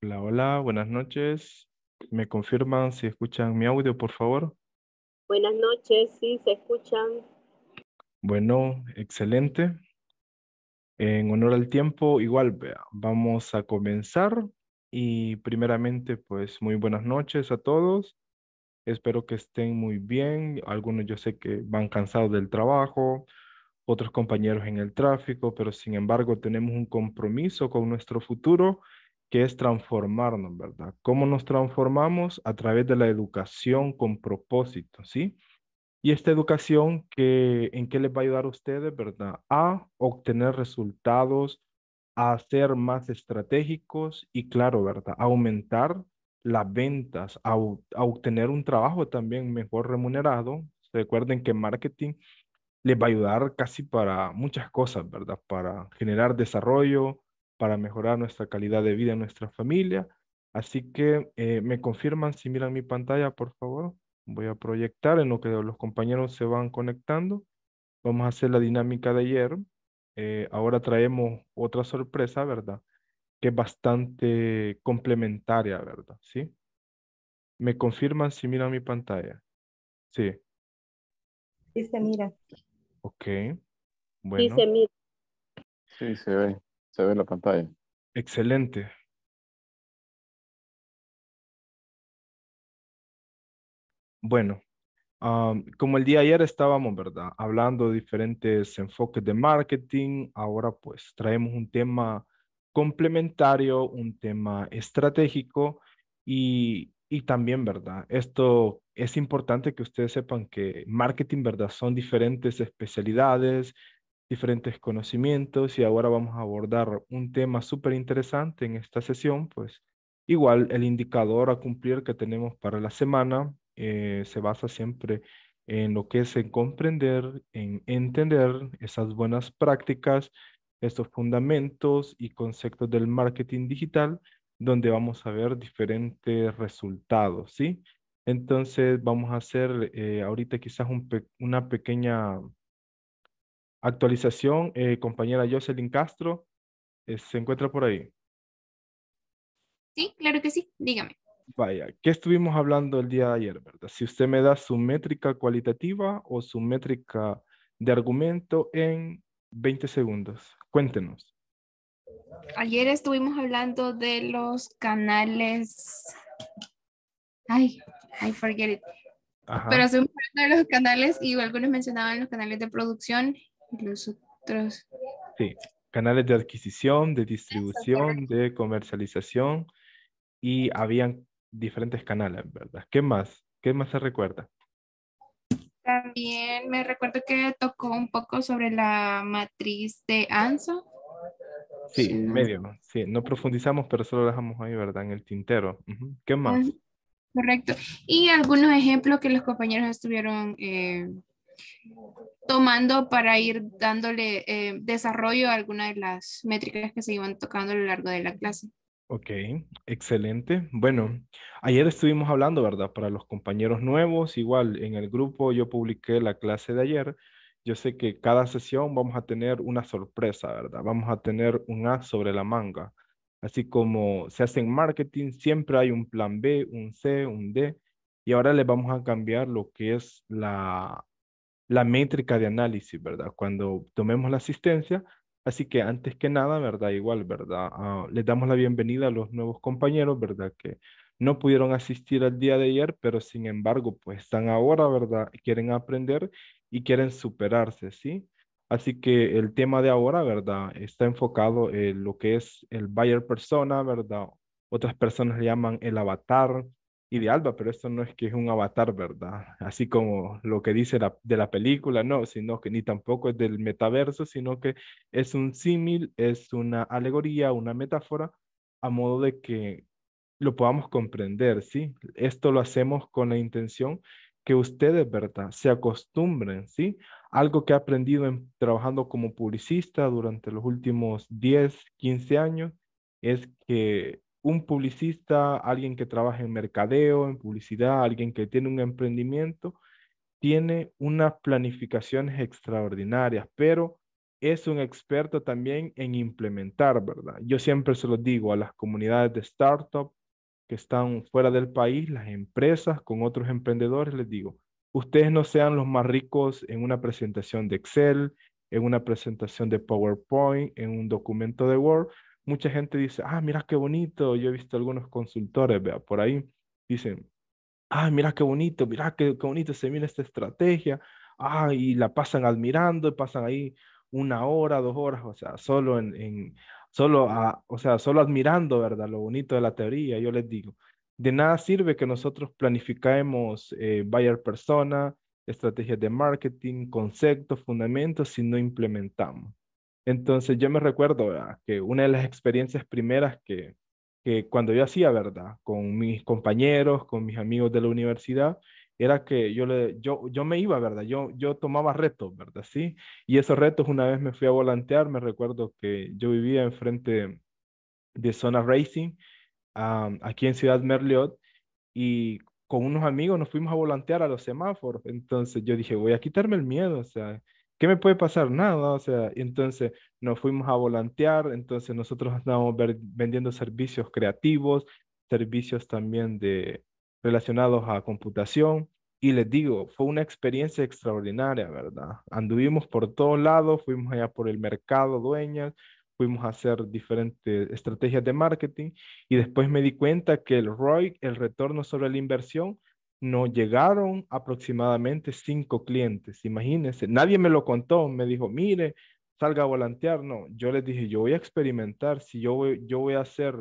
Hola, hola, buenas noches. ¿Me confirman si escuchan mi audio, por favor? Buenas noches, sí, se escuchan. Bueno, excelente. En honor al tiempo, igual vamos a comenzar y primeramente, pues muy buenas noches a todos. Espero que estén muy bien. Algunos yo sé que van cansados del trabajo, otros compañeros en el tráfico, pero sin embargo tenemos un compromiso con nuestro futuro que es transformarnos, ¿verdad? ¿Cómo nos transformamos? A través de la educación con propósito, ¿sí? Y esta educación, que, ¿en qué les va a ayudar a ustedes, verdad? A obtener resultados, a ser más estratégicos y, claro, ¿verdad? A aumentar las ventas, a, a, obtener un trabajo también mejor remunerado. Recuerden que marketing les va a ayudar casi para muchas cosas, ¿verdad? Para generar desarrollo, para mejorar nuestra calidad de vida en nuestra familia. Así que eh, me confirman si miran mi pantalla, por favor. Voy a proyectar en lo que los compañeros se van conectando. Vamos a hacer la dinámica de ayer. Eh, ahora traemos otra sorpresa, ¿verdad? Que es bastante complementaria, ¿verdad? ¿Sí? ¿Me confirman si miran mi pantalla? Sí. Sí se mira. Ok. Bueno. Sí se mira. Sí se ve. Se ve en la pantalla. Excelente. Bueno, como el día ayer estábamos, ¿verdad? Hablando diferentes enfoques de marketing, ahora pues traemos un tema complementario, un tema estratégico y, y también, ¿verdad? Esto es importante que ustedes sepan que marketing, ¿verdad? Son diferentes especialidades, diferentes conocimientos y ahora vamos a abordar un tema súper interesante en esta sesión, pues igual el indicador a cumplir que tenemos para la semana eh, se basa siempre en lo que es en comprender, en entender esas buenas prácticas, estos fundamentos y conceptos del marketing digital, donde vamos a ver diferentes resultados, ¿sí? Entonces vamos a hacer eh, ahorita quizás un una pequeña Actualización, eh, compañera Jocelyn Castro, eh, ¿se encuentra por ahí? Sí, claro que sí, dígame. Vaya, ¿qué estuvimos hablando el día de ayer, verdad? Si usted me da su métrica cualitativa o su métrica de argumento en 20 segundos, cuéntenos. Ayer estuvimos hablando de los canales. Ay, I forget it. Pero estuvimos hablando de los canales y algunos mencionaban los canales de producción los otros. Sí, canales de adquisición, de distribución, de comercialización y habían diferentes canales, ¿verdad? ¿Qué más? ¿Qué más se recuerda? También me recuerdo que tocó un poco sobre la matriz de ANSO. Sí, medio, sí, no profundizamos, pero solo dejamos ahí, ¿verdad? En el tintero. ¿Qué más? Correcto. Y algunos ejemplos que los compañeros estuvieron eh, tomando para ir dándole eh, desarrollo a algunas de las métricas que se iban tocando a lo largo de la clase. Ok, excelente. Bueno, ayer estuvimos hablando, ¿verdad? Para los compañeros nuevos, igual en el grupo yo publiqué la clase de ayer. Yo sé que cada sesión vamos a tener una sorpresa, ¿verdad? Vamos a tener un A sobre la manga. Así como se hace en marketing, siempre hay un plan B, un C, un D. Y ahora le vamos a cambiar lo que es la la métrica de análisis, ¿verdad? Cuando tomemos la asistencia, así que antes que nada, ¿verdad? Igual, ¿verdad? Ah, les damos la bienvenida a los nuevos compañeros, ¿verdad? Que no pudieron asistir al día de ayer, pero sin embargo, pues están ahora, ¿verdad? Quieren aprender y quieren superarse, ¿sí? Así que el tema de ahora, ¿verdad? Está enfocado en lo que es el buyer persona, ¿verdad? Otras personas le llaman el avatar, y de Alba, pero esto no es que es un avatar, ¿verdad? Así como lo que dice de la película, no, sino que ni tampoco es del metaverso, sino que es un símil, es una alegoría, una metáfora, a modo de que lo podamos comprender, ¿sí? Esto lo hacemos con la intención que ustedes, ¿verdad? Se acostumbren, ¿sí? Algo que he aprendido trabajando como publicista durante los últimos 10, 15 años es que un publicista, alguien que trabaja en mercadeo, en publicidad, alguien que tiene un emprendimiento, tiene unas planificaciones extraordinarias, pero es un experto también en implementar, ¿verdad? Yo siempre se lo digo a las comunidades de startup que están fuera del país, las empresas con otros emprendedores, les digo, ustedes no sean los más ricos en una presentación de Excel, en una presentación de PowerPoint, en un documento de Word, mucha gente dice, ah, mira qué bonito. Yo he visto algunos consultores, vea, por ahí dicen, ah, mira qué bonito, mira qué, bonito se mira esta estrategia. Ah, y la pasan admirando, y pasan ahí una hora, dos horas, o sea, solo en, solo o sea, solo admirando, ¿verdad? Lo bonito de la teoría, yo les digo. De nada sirve que nosotros planificamos eh, buyer persona, estrategias de marketing, conceptos, fundamentos, si no implementamos. Entonces yo me recuerdo ah, que una de las experiencias primeras que, cuando yo hacía, ¿verdad? Con mis compañeros, con mis amigos de la universidad, era que yo, le, yo, me iba, ¿verdad? Yo, yo tomaba retos, ¿verdad? Sí. Y esos retos, una vez me fui a volantear, me recuerdo que yo vivía enfrente de Zona Racing, aquí en Ciudad Merliot, y con unos amigos nos fuimos a volantear a los semáforos. Entonces yo dije, voy a quitarme el miedo, o sea, ¿qué me puede pasar? Nada, o sea, y entonces nos fuimos a volantear, entonces nosotros estábamos vendiendo servicios creativos, servicios también de, relacionados a computación, y les digo, fue una experiencia extraordinaria, ¿verdad? Anduvimos por todos lados, fuimos allá por el mercado dueñas, fuimos a hacer diferentes estrategias de marketing y después me di cuenta que el ROI, el retorno sobre la inversión, nos llegaron aproximadamente cinco clientes. Imagínense, nadie me lo contó, me dijo, mire, salga a volantear. No, yo les dije, yo voy a experimentar, si yo voy, yo voy a ser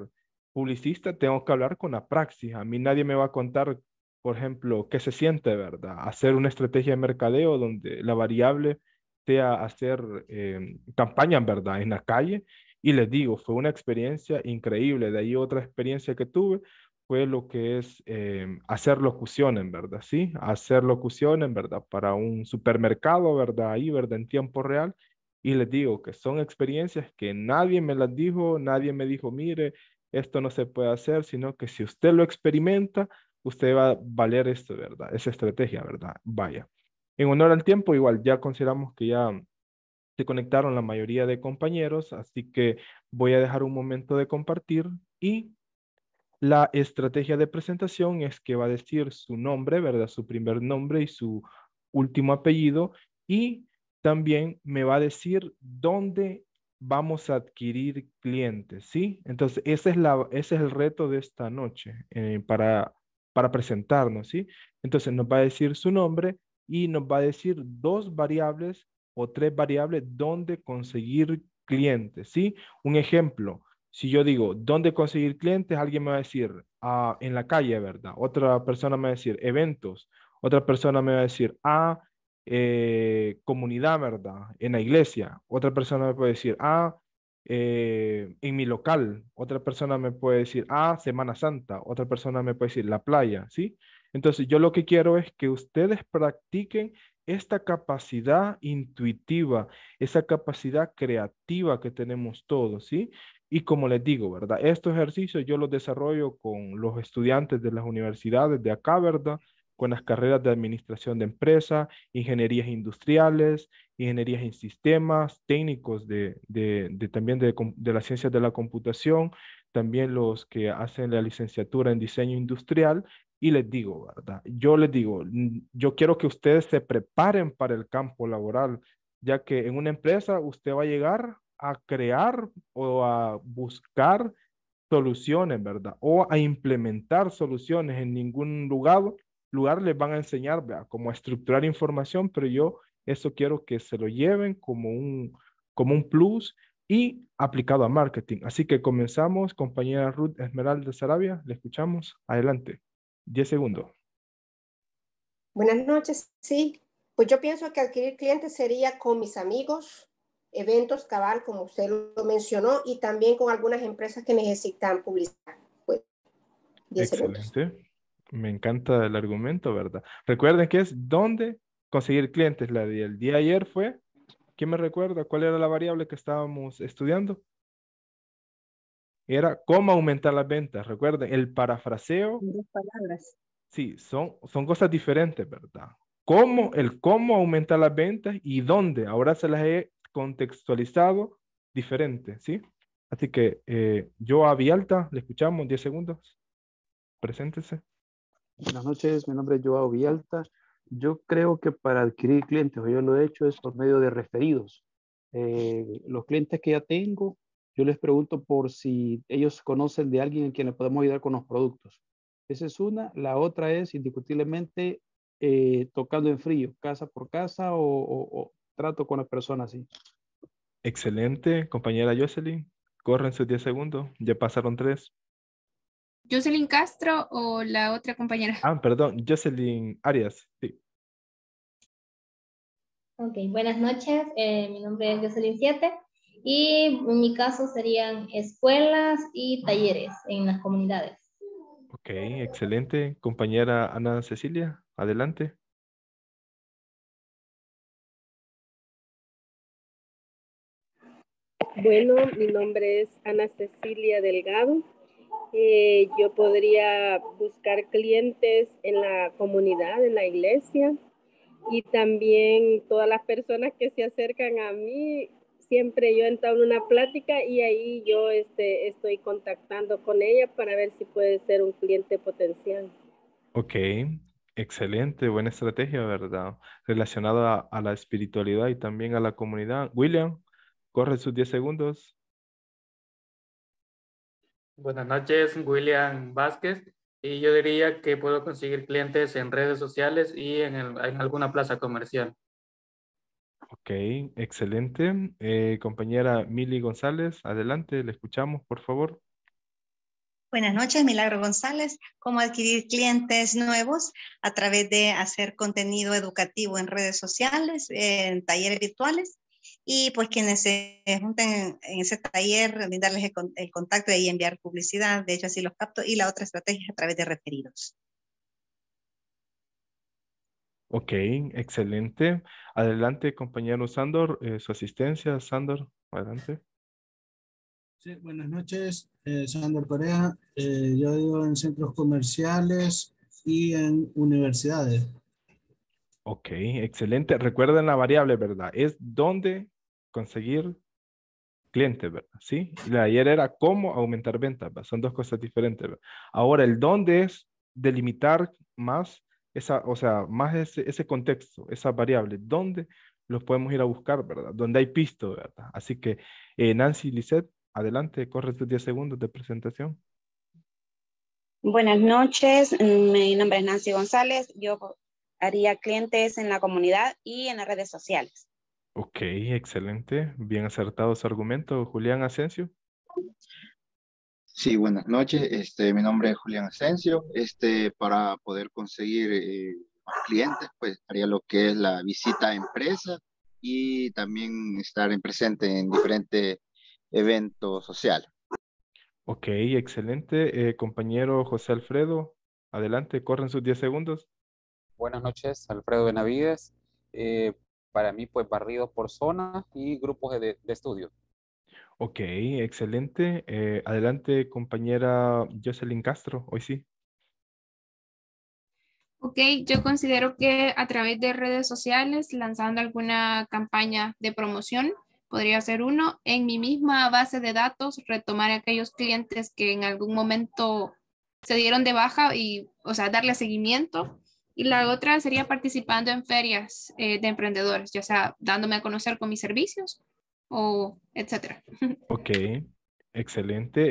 publicista, tengo que hablar con la praxis. A mí nadie me va a contar, por ejemplo, qué se siente, ¿verdad? Hacer una estrategia de mercadeo donde la variable sea hacer eh, campaña, ¿verdad? En la calle. Y les digo, fue una experiencia increíble. De ahí otra experiencia que tuve fue lo que es em, hacer locución, en verdad, ¿sí? Hacer locución, en verdad, para un supermercado, ¿verdad? Ahí, ¿verdad? En tiempo real. Y les digo que son experiencias que nadie me las dijo, nadie me dijo, mire, esto no se puede hacer, sino que si usted lo experimenta, usted va a valer esto, ¿verdad? Esa estrategia, ¿verdad? Vaya. En honor al tiempo, igual ya consideramos que ya se conectaron la mayoría de compañeros, así que voy a dejar un momento de compartir y la estrategia de presentación es que va a decir su nombre, ¿verdad? Su primer nombre y su último apellido y también me va a decir dónde vamos a adquirir clientes, ¿sí? Entonces, ese es, es el reto de esta noche eh, para, para presentarnos, ¿sí? Entonces, nos va a decir su nombre y nos va a decir dos variables o tres variables dónde conseguir clientes, ¿sí? Un ejemplo, si yo digo, ¿dónde conseguir clientes? Alguien me va a decir, ah, en la calle, ¿verdad? Otra persona me va a decir, eventos. Otra persona me va a decir, ah, eh, comunidad, ¿verdad? En la iglesia. Otra persona me puede decir, ah, eh, en mi local. Otra persona me puede decir, ah, Semana Santa. Otra persona me puede decir, la playa, ¿sí? Entonces, yo lo que quiero es que ustedes practiquen esta capacidad intuitiva, esa capacidad creativa que tenemos todos, ¿sí? Y como les digo, ¿verdad? Estos ejercicios yo los desarrollo con los estudiantes de las universidades de acá, ¿verdad? Con las carreras de administración de empresa, ingenierías industriales, ingenierías en sistemas, técnicos de, también de, de las ciencias de la computación, también los que hacen la licenciatura en diseño industrial. Y les digo, ¿verdad? Yo les digo, yo quiero que ustedes se preparen para el campo laboral, ya que en una empresa usted va a llegar a crear o a buscar soluciones, ¿verdad? O a implementar soluciones en ningún lugar, lugar les van a enseñar ¿verdad? cómo estructurar información, pero yo eso quiero que se lo lleven como un, como un plus y aplicado a marketing. Así que comenzamos, compañera Ruth Esmeralda Sarabia, le escuchamos, adelante, 10 segundos. Buenas noches, sí, pues yo pienso que adquirir clientes sería con mis amigos, eventos cabal, como usted lo mencionó, y también con algunas empresas que necesitan publicidad. Pues, Excelente. Me encanta el argumento, ¿verdad? Recuerden que es dónde conseguir clientes. La del día de ayer fue, ¿quién me recuerda? ¿Cuál era la variable que estábamos estudiando? Era cómo aumentar las ventas. Recuerden, el parafraseo. Dos palabras. Sí, son, son cosas diferentes, ¿verdad? Cómo, el cómo aumentar las ventas y dónde. Ahora se las he contextualizado diferente, ¿sí? Así que eh, yo Vialta, le escuchamos 10 segundos. Preséntese. Buenas noches, mi nombre es Joao Vialta. Yo creo que para adquirir clientes, o yo lo he hecho, es por medio de referidos. Eh, los clientes que ya tengo, yo les pregunto por si ellos conocen de alguien en quien le podemos ayudar con los productos. Esa es una. La otra es indiscutiblemente eh, tocando en frío, casa por casa o, o, trato con las personas así. Excelente, compañera Jocelyn. Corren sus 10 segundos, ya pasaron 3. Jocelyn Castro o la otra compañera. Ah, perdón, Jocelyn Arias, sí. Ok, buenas noches. Eh, mi nombre es Jocelyn Siete, y en mi caso serían escuelas y talleres en las comunidades. Ok, excelente. Compañera Ana Cecilia, adelante. Bueno, mi nombre es Ana Cecilia Delgado. Eh, yo podría buscar clientes en la comunidad, en la iglesia y también todas las personas que se acercan a mí. Siempre yo entablo una plática y ahí yo este, estoy contactando con ella para ver si puede ser un cliente potencial. Ok, excelente, buena estrategia, ¿verdad? Relacionada a la espiritualidad y también a la comunidad. William. Corre sus 10 segundos. Buenas noches, William Vázquez. Y yo diría que puedo conseguir clientes en redes sociales y en, alguna plaza comercial. Ok, excelente. Eh, compañera Mili González, adelante, le escuchamos, por favor. Buenas noches, Milagro González. ¿Cómo adquirir clientes nuevos a través de hacer contenido educativo en redes sociales, en talleres virtuales y pues quienes se junten en ese taller, brindarles el, contacto y enviar publicidad, de hecho así los capto, y la otra estrategia es a través de referidos. Ok, excelente. Adelante, compañero Sandor, eh, su asistencia, Sandor, adelante. Sí, buenas noches, eh, Sandor Corea. Eh, yo digo en centros comerciales y en universidades. Ok, excelente. Recuerden la variable, ¿verdad? Es dónde conseguir clientes, ¿verdad? ¿Sí? la ayer era cómo aumentar ventas, Son dos cosas diferentes, ¿verdad? Ahora, el dónde es delimitar más esa, o sea, más ese, ese contexto, esa variable, dónde los podemos ir a buscar, ¿verdad? Donde hay pisto, ¿verdad? Así que, Nancy eh, Nancy Lisette, adelante, corre tus 10 segundos de presentación. Buenas noches, mm, mi nombre es Nancy González, yo haría clientes en la comunidad y en las redes sociales. Ok, excelente. Bien acertado su argumento, Julián Asensio. Sí, buenas noches. Este, mi nombre es Julián Asensio. Este, para poder conseguir eh, más clientes, pues haría lo que es la visita a empresa y también estar en presente en diferentes eventos social. Ok, excelente. Eh, compañero José Alfredo, adelante, corren sus 10 segundos. Buenas noches, Alfredo Benavides. Eh, para mí, pues barrido por zonas y grupos de, estudio. Ok, excelente. Eh, adelante, compañera Jocelyn Castro, hoy sí. Ok, yo considero que a través de redes sociales, lanzando alguna campaña de promoción, podría ser uno. En mi misma base de datos, retomar aquellos clientes que en algún momento se dieron de baja y, o sea, darle seguimiento y la otra sería participando en ferias eh, de emprendedores, ya sea dándome a conocer con mis servicios o etcétera. Ok, excelente.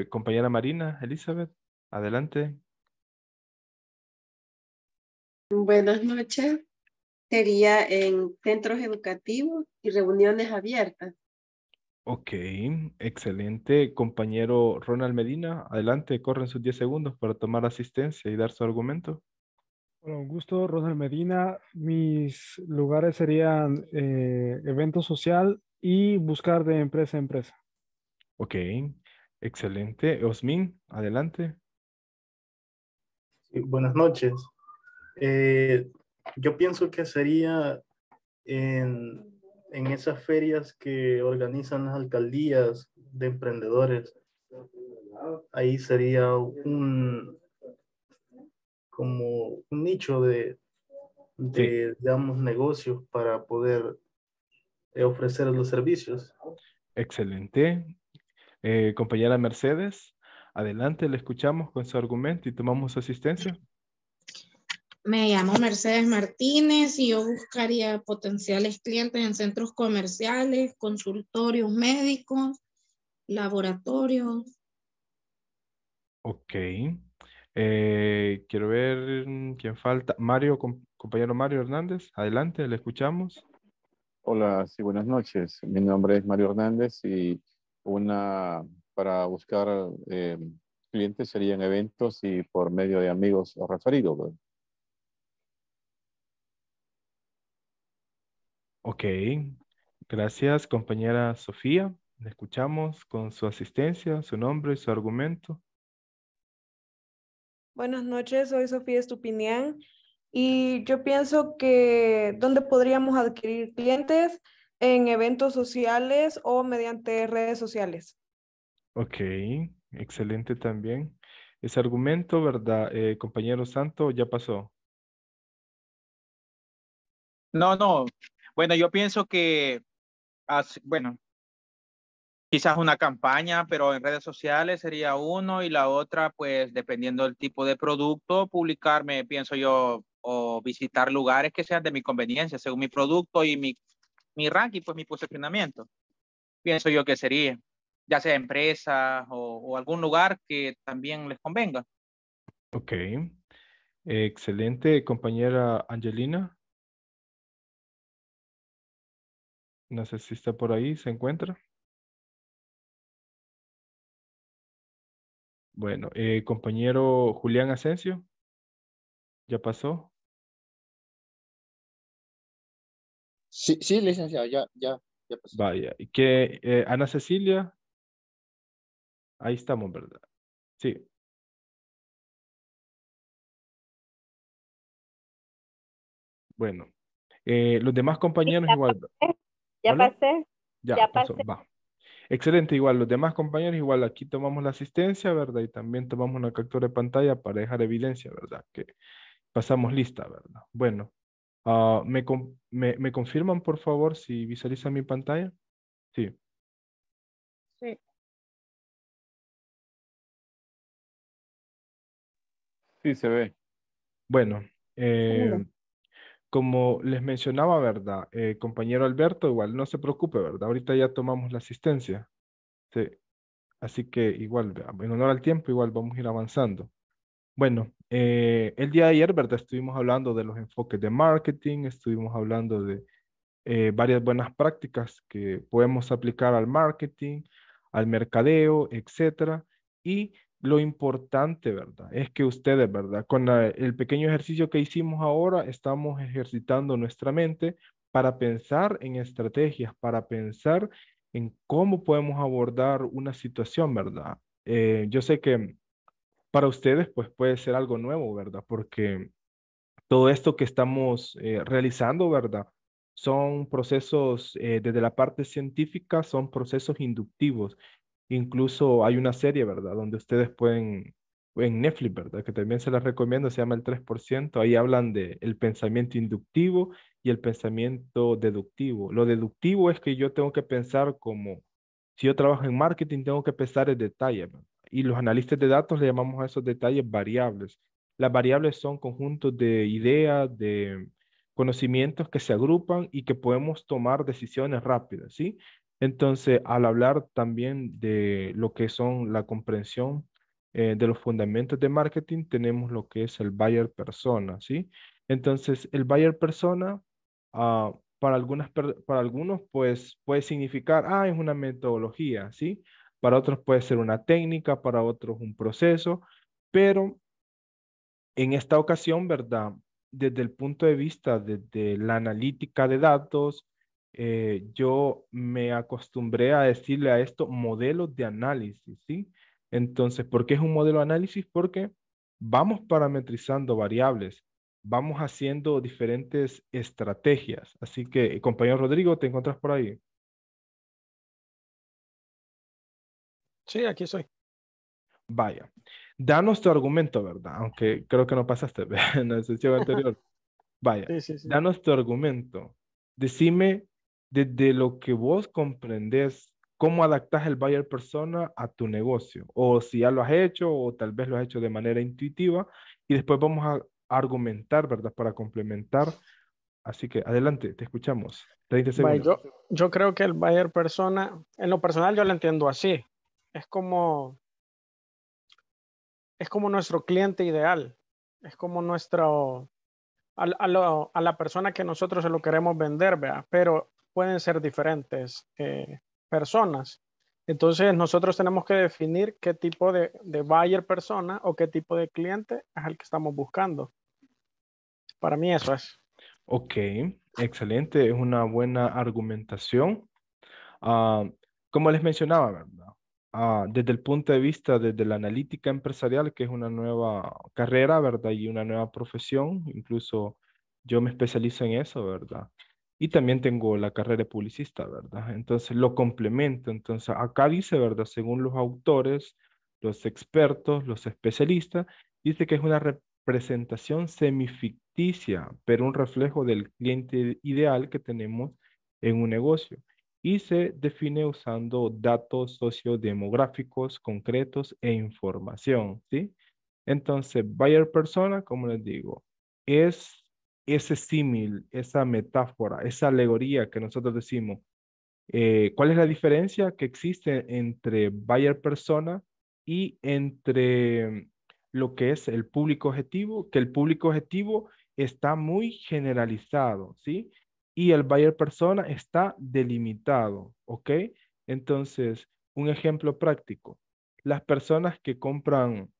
Eh, compañera Marina, Elizabeth, adelante. Buenas noches. Sería en centros educativos y reuniones abiertas. Ok, excelente. Compañero Ronald Medina, adelante, corren sus 10 segundos para tomar asistencia y dar su argumento. Bueno, un gusto, Rosal Medina. Mis lugares serían eh, evento social y buscar de empresa a empresa. Ok, excelente. Osmin, adelante. buenas noches. Eh, yo pienso que sería en, en esas ferias que organizan las alcaldías de emprendedores. Ahí sería un, como un nicho de, de negocios para poder eh, ofrecer los servicios. Excelente. Eh, compañera Mercedes, adelante, le escuchamos con su argumento y tomamos asistencia. Me llamo Mercedes Martínez y yo buscaría potenciales clientes en centros comerciales, consultorios médicos, laboratorios. Ok. Eh, quiero ver mm, quién falta. Mario, compañero Mario Hernández, adelante, le escuchamos. Hola, sí, buenas noches. Mi nombre es Mario Hernández y una para buscar eh, clientes serían eventos y por medio de amigos o referidos. Ok, gracias compañera Sofía. Le escuchamos con su asistencia, su nombre y su argumento. Buenas noches, soy Sofía Estupinián y yo pienso que ¿Dónde podríamos adquirir clientes en eventos sociales o mediante redes sociales. Ok, excelente también. Ese argumento, ¿verdad, eh, compañero Santo? Ya pasó. No, no. Bueno, yo pienso que, bueno, quizás una campaña, pero en redes sociales sería uno y la otra, pues dependiendo del tipo de producto, publicarme, pienso yo, o visitar lugares que sean de mi conveniencia, según mi producto y mi, mi ranking, pues mi posicionamiento. Pienso yo que sería, ya sea empresas o, o, algún lugar que también les convenga. Ok. Excelente, compañera Angelina. No sé si está por ahí, se encuentra. Bueno, eh, compañero Julián Asensio, ¿ya pasó? Sí, sí, licenciado, ya, ya, ya pasó. Vaya, que eh, Ana Cecilia, ahí estamos, ¿verdad? Sí. Bueno, eh, los demás compañeros igual. ya pasé. Ya, pasó, pasé. Excelente, igual los demás compañeros, igual aquí tomamos la asistencia, ¿verdad? Y también tomamos una captura de pantalla para dejar evidencia, ¿verdad? Que pasamos lista, ¿verdad? Bueno, ah, ¿me, me, me, confirman, por favor, si visualizan mi pantalla? Sí. Sí. Sí, se ve. Bueno, eh, como les mencionaba, ¿verdad? Eh, compañero Alberto, igual no se preocupe, ¿verdad? Ahorita ya tomamos la asistencia. Sí. Así que igual, en honor al tiempo, igual vamos a ir avanzando. Bueno, eh, el día de ayer, ¿verdad? Estuvimos hablando de los enfoques de marketing, estuvimos hablando de eh, varias buenas prácticas que podemos aplicar al marketing, al mercadeo, etcétera. Y lo importante, ¿verdad? Es que ustedes, ¿verdad? Con el pequeño ejercicio que hicimos ahora, estamos ejercitando nuestra mente para pensar en estrategias, para pensar en cómo podemos abordar una situación, ¿verdad? Eh, yo sé que para ustedes, pues puede ser algo nuevo, ¿verdad? Porque todo esto que estamos eh, realizando, ¿verdad? Son procesos, eh, desde la parte científica, son procesos inductivos Incluso hay una serie, ¿verdad? Donde ustedes pueden, en Netflix, ¿verdad? Que también se las recomiendo, se llama El 3%. Ahí hablan de el pensamiento inductivo y el pensamiento deductivo. Lo deductivo es que yo tengo que pensar como, si yo trabajo en marketing, tengo que pensar en detalle ¿verdad? Y los analistas de datos le llamamos a esos detalles variables. Las variables son conjuntos de ideas, de conocimientos que se agrupan y que podemos tomar decisiones rápidas, ¿sí? Entonces, al hablar también de lo que son la comprensión eh, de los fundamentos de marketing, tenemos lo que es el buyer persona, ¿sí? Entonces, el buyer persona, ah, para, algunas, para algunos, pues puede significar, ah, es una metodología, ¿sí? Para otros puede ser una técnica, para otros un proceso, pero en esta ocasión, ¿verdad? Desde el punto de vista de, de la analítica de datos, eh, yo me acostumbré a decirle a esto modelos de análisis, ¿sí? Entonces, ¿por qué es un modelo de análisis? Porque vamos parametrizando variables, vamos haciendo diferentes estrategias. Así que, compañero Rodrigo, ¿te encuentras por ahí? Sí, aquí estoy. Vaya, danos tu argumento, ¿verdad? Aunque creo que no pasaste en la sesión anterior. Vaya, danos tu argumento. Decime desde lo que vos comprendés, cómo adaptás el buyer persona a tu negocio, o si ya lo has hecho, o tal vez lo has hecho de manera intuitiva, y después vamos a argumentar, ¿verdad? Para complementar. Así que adelante, te escuchamos. Yo, creo que el buyer persona, en lo personal yo lo entiendo así, es como, es como nuestro cliente ideal, es como nuestro, a, la persona que nosotros se lo queremos vender, verdad, Pero pueden ser diferentes eh, personas. Entonces nosotros tenemos que definir qué tipo de, de buyer persona o qué tipo de cliente es el que estamos buscando. Para mí eso es. Ok, excelente, es una buena argumentación. Ah, como les mencionaba, ¿verdad? Ah, desde el punto de vista de, de, la analítica empresarial, que es una nueva carrera, ¿verdad? Y una nueva profesión, incluso yo me especializo en eso, ¿verdad? y también tengo la carrera de publicista, ¿verdad? Entonces lo complemento. Entonces acá dice, ¿verdad? Según los autores, los expertos, los especialistas, dice que es una representación semificticia, pero un reflejo del cliente ideal que tenemos en un negocio. Y se define usando datos sociodemográficos concretos e información, ¿sí? Entonces, buyer persona, como les digo, es ese símil, esa metáfora, esa alegoría que nosotros decimos, eh, ¿cuál es la diferencia que existe entre buyer persona y entre lo que es el público objetivo? Que el público objetivo está muy generalizado, ¿sí? Y el buyer persona está delimitado, ¿ok? Entonces, un ejemplo práctico. Las personas que compran,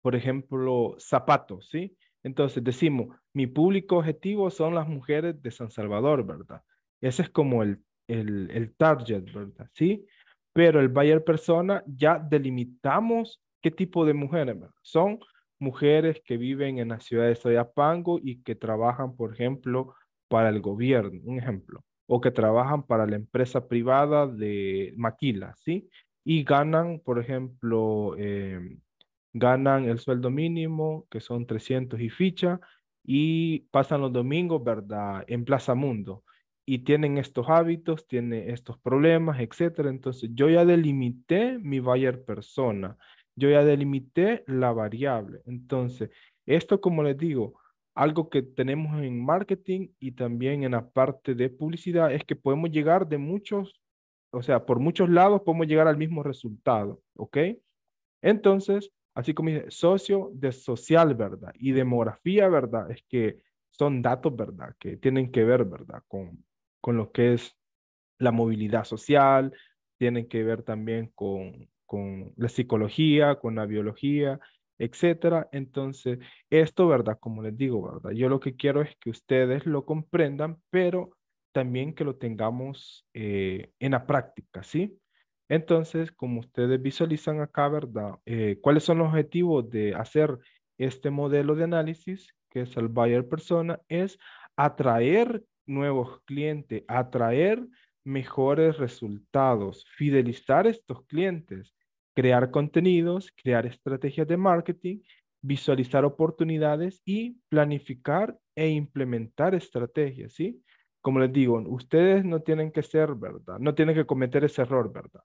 por ejemplo, zapatos, ¿sí? Entonces decimos, mi público objetivo son las mujeres de San Salvador, ¿verdad? Ese es como el, el, el target, ¿verdad? Sí, pero el buyer persona ya delimitamos qué tipo de mujeres, Son mujeres que viven en la ciudad de Soyapango y que trabajan, por ejemplo, para el gobierno, un ejemplo, o que trabajan para la empresa privada de Maquila, ¿sí? Y ganan, por ejemplo, eh, ganan el sueldo mínimo, que son 300 y ficha, y pasan los domingos, ¿verdad?, en Plaza Mundo. Y tienen estos hábitos, tienen estos problemas, etcétera. Entonces, yo ya delimité mi buyer persona, yo ya delimité la variable. Entonces, esto, como les digo, algo que tenemos en marketing y también en la parte de publicidad es que podemos llegar de muchos, o sea, por muchos lados podemos llegar al mismo resultado, ¿ok? Entonces, Así como dice, socio de social, ¿verdad? Y demografía, ¿verdad? Es que son datos, ¿verdad? Que tienen que ver, ¿verdad? Con, con lo que es la movilidad social, tienen que ver también con, con la psicología, con la biología, etcétera. Entonces, esto, ¿verdad? Como les digo, ¿verdad? Yo lo que quiero es que ustedes lo comprendan, pero también que lo tengamos eh, en la práctica, ¿sí? Entonces, como ustedes visualizan acá, ¿verdad? Eh, ¿Cuáles son los objetivos de hacer este modelo de análisis, que es el buyer persona? Es atraer nuevos clientes, atraer mejores resultados, fidelizar estos clientes, crear contenidos, crear estrategias de marketing, visualizar oportunidades y planificar e implementar estrategias, ¿sí? Como les digo, ustedes no tienen que ser, ¿verdad? No tienen que cometer ese error, ¿verdad?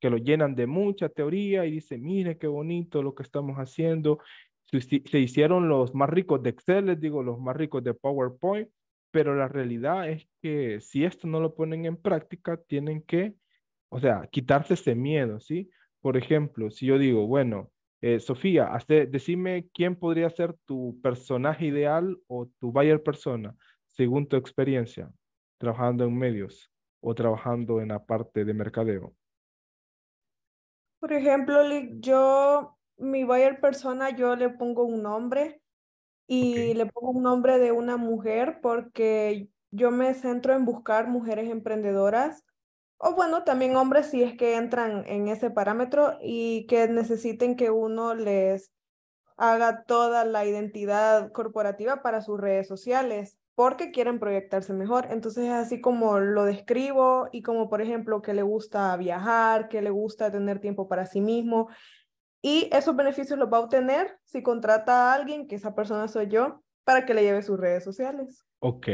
que lo llenan de mucha teoría y dicen, mire qué bonito lo que estamos haciendo. Se hicieron los más ricos de Excel, les digo, los más ricos de PowerPoint, pero la realidad es que si esto no lo ponen en práctica, tienen que, o sea, quitarse ese miedo, ¿sí? Por ejemplo, si yo digo, bueno, eh, Sofía, hace, decime quién podría ser tu personaje ideal o tu buyer persona, según tu experiencia, trabajando en medios o trabajando en la parte de mercadeo. Por ejemplo, yo, mi buyer persona, yo le pongo un nombre y le pongo un nombre de una mujer porque yo me centro en buscar mujeres emprendedoras o bueno, también hombres si es que entran en ese parámetro y que necesiten que uno les haga toda la identidad corporativa para sus redes sociales porque quieren proyectarse mejor. Entonces es así como lo describo y como por ejemplo que le gusta viajar, que le gusta tener tiempo para sí mismo y esos beneficios los va a obtener si contrata a alguien, que esa persona soy yo, para que le lleve sus redes sociales. Ok,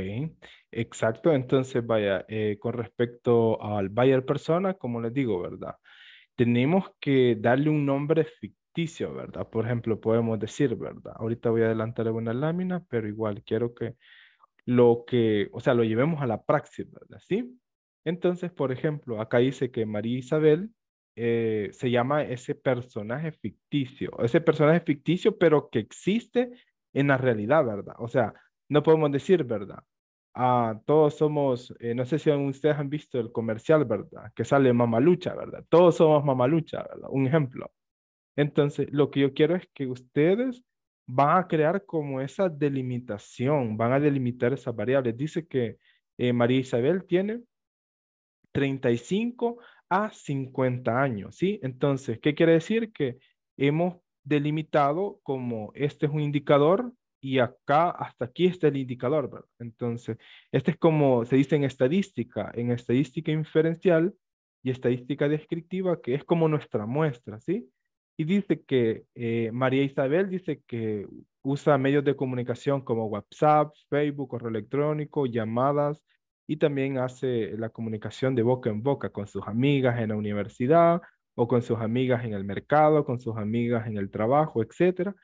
exacto. Entonces, vaya, eh, con respecto al buyer persona, como les digo, ¿verdad? Tenemos que darle un nombre ficticio ficticio, ¿verdad? Por ejemplo, podemos decir, ¿verdad? Ahorita voy a adelantar una lámina, pero igual quiero que lo que, o sea, lo llevemos a la praxis, ¿verdad? ¿Sí? Entonces, por ejemplo, acá dice que María Isabel eh, se llama ese personaje ficticio, ese personaje ficticio, pero que existe en la realidad, ¿verdad? O sea, no podemos decir, ¿verdad? Ah, todos somos, eh, no sé si ustedes han visto el comercial, ¿verdad? Que sale Mamalucha, ¿verdad? Todos somos Mamalucha, ¿verdad? Un ejemplo. Entonces, lo que yo quiero es que ustedes van a crear como esa delimitación, van a delimitar esas variables. Dice que eh, María Isabel tiene 35 a 50 años, ¿sí? Entonces, ¿qué quiere decir? Que hemos delimitado como este es un indicador y acá hasta aquí está el indicador, ¿verdad? Entonces, este es como se dice en estadística, en estadística inferencial y estadística descriptiva, que es como nuestra muestra, ¿sí? Y dice que eh, María Isabel dice que usa medios de comunicación como WhatsApp, Facebook, correo electrónico, llamadas y también hace la comunicación de boca en boca con sus amigas en la universidad o con sus amigas en el mercado, con sus amigas en el trabajo, etcétera.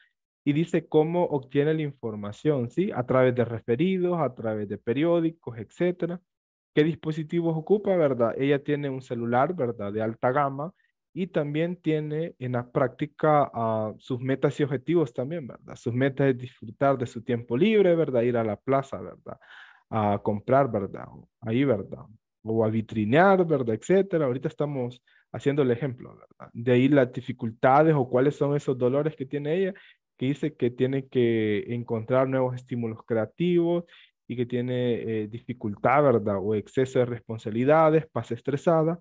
Y dice cómo obtiene la información, ¿sí? A través de referidos, a través de periódicos, etcétera. ¿Qué dispositivos ocupa, verdad? Ella tiene un celular, ¿verdad? De alta gama y también tiene en la práctica ah, sus metas y objetivos también, ¿verdad? Sus metas es disfrutar de su tiempo libre, ¿verdad? Ir a la plaza, ¿verdad? A comprar, ¿verdad? Ahí, ¿verdad? O a vitrinear, ¿verdad? Etcétera. Ahorita estamos haciendo el ejemplo, ¿verdad? De ahí las dificultades o cuáles son esos dolores que tiene ella, que dice que tiene que encontrar nuevos estímulos creativos y que tiene eh, dificultad, ¿verdad? O exceso de responsabilidades, pasa estresada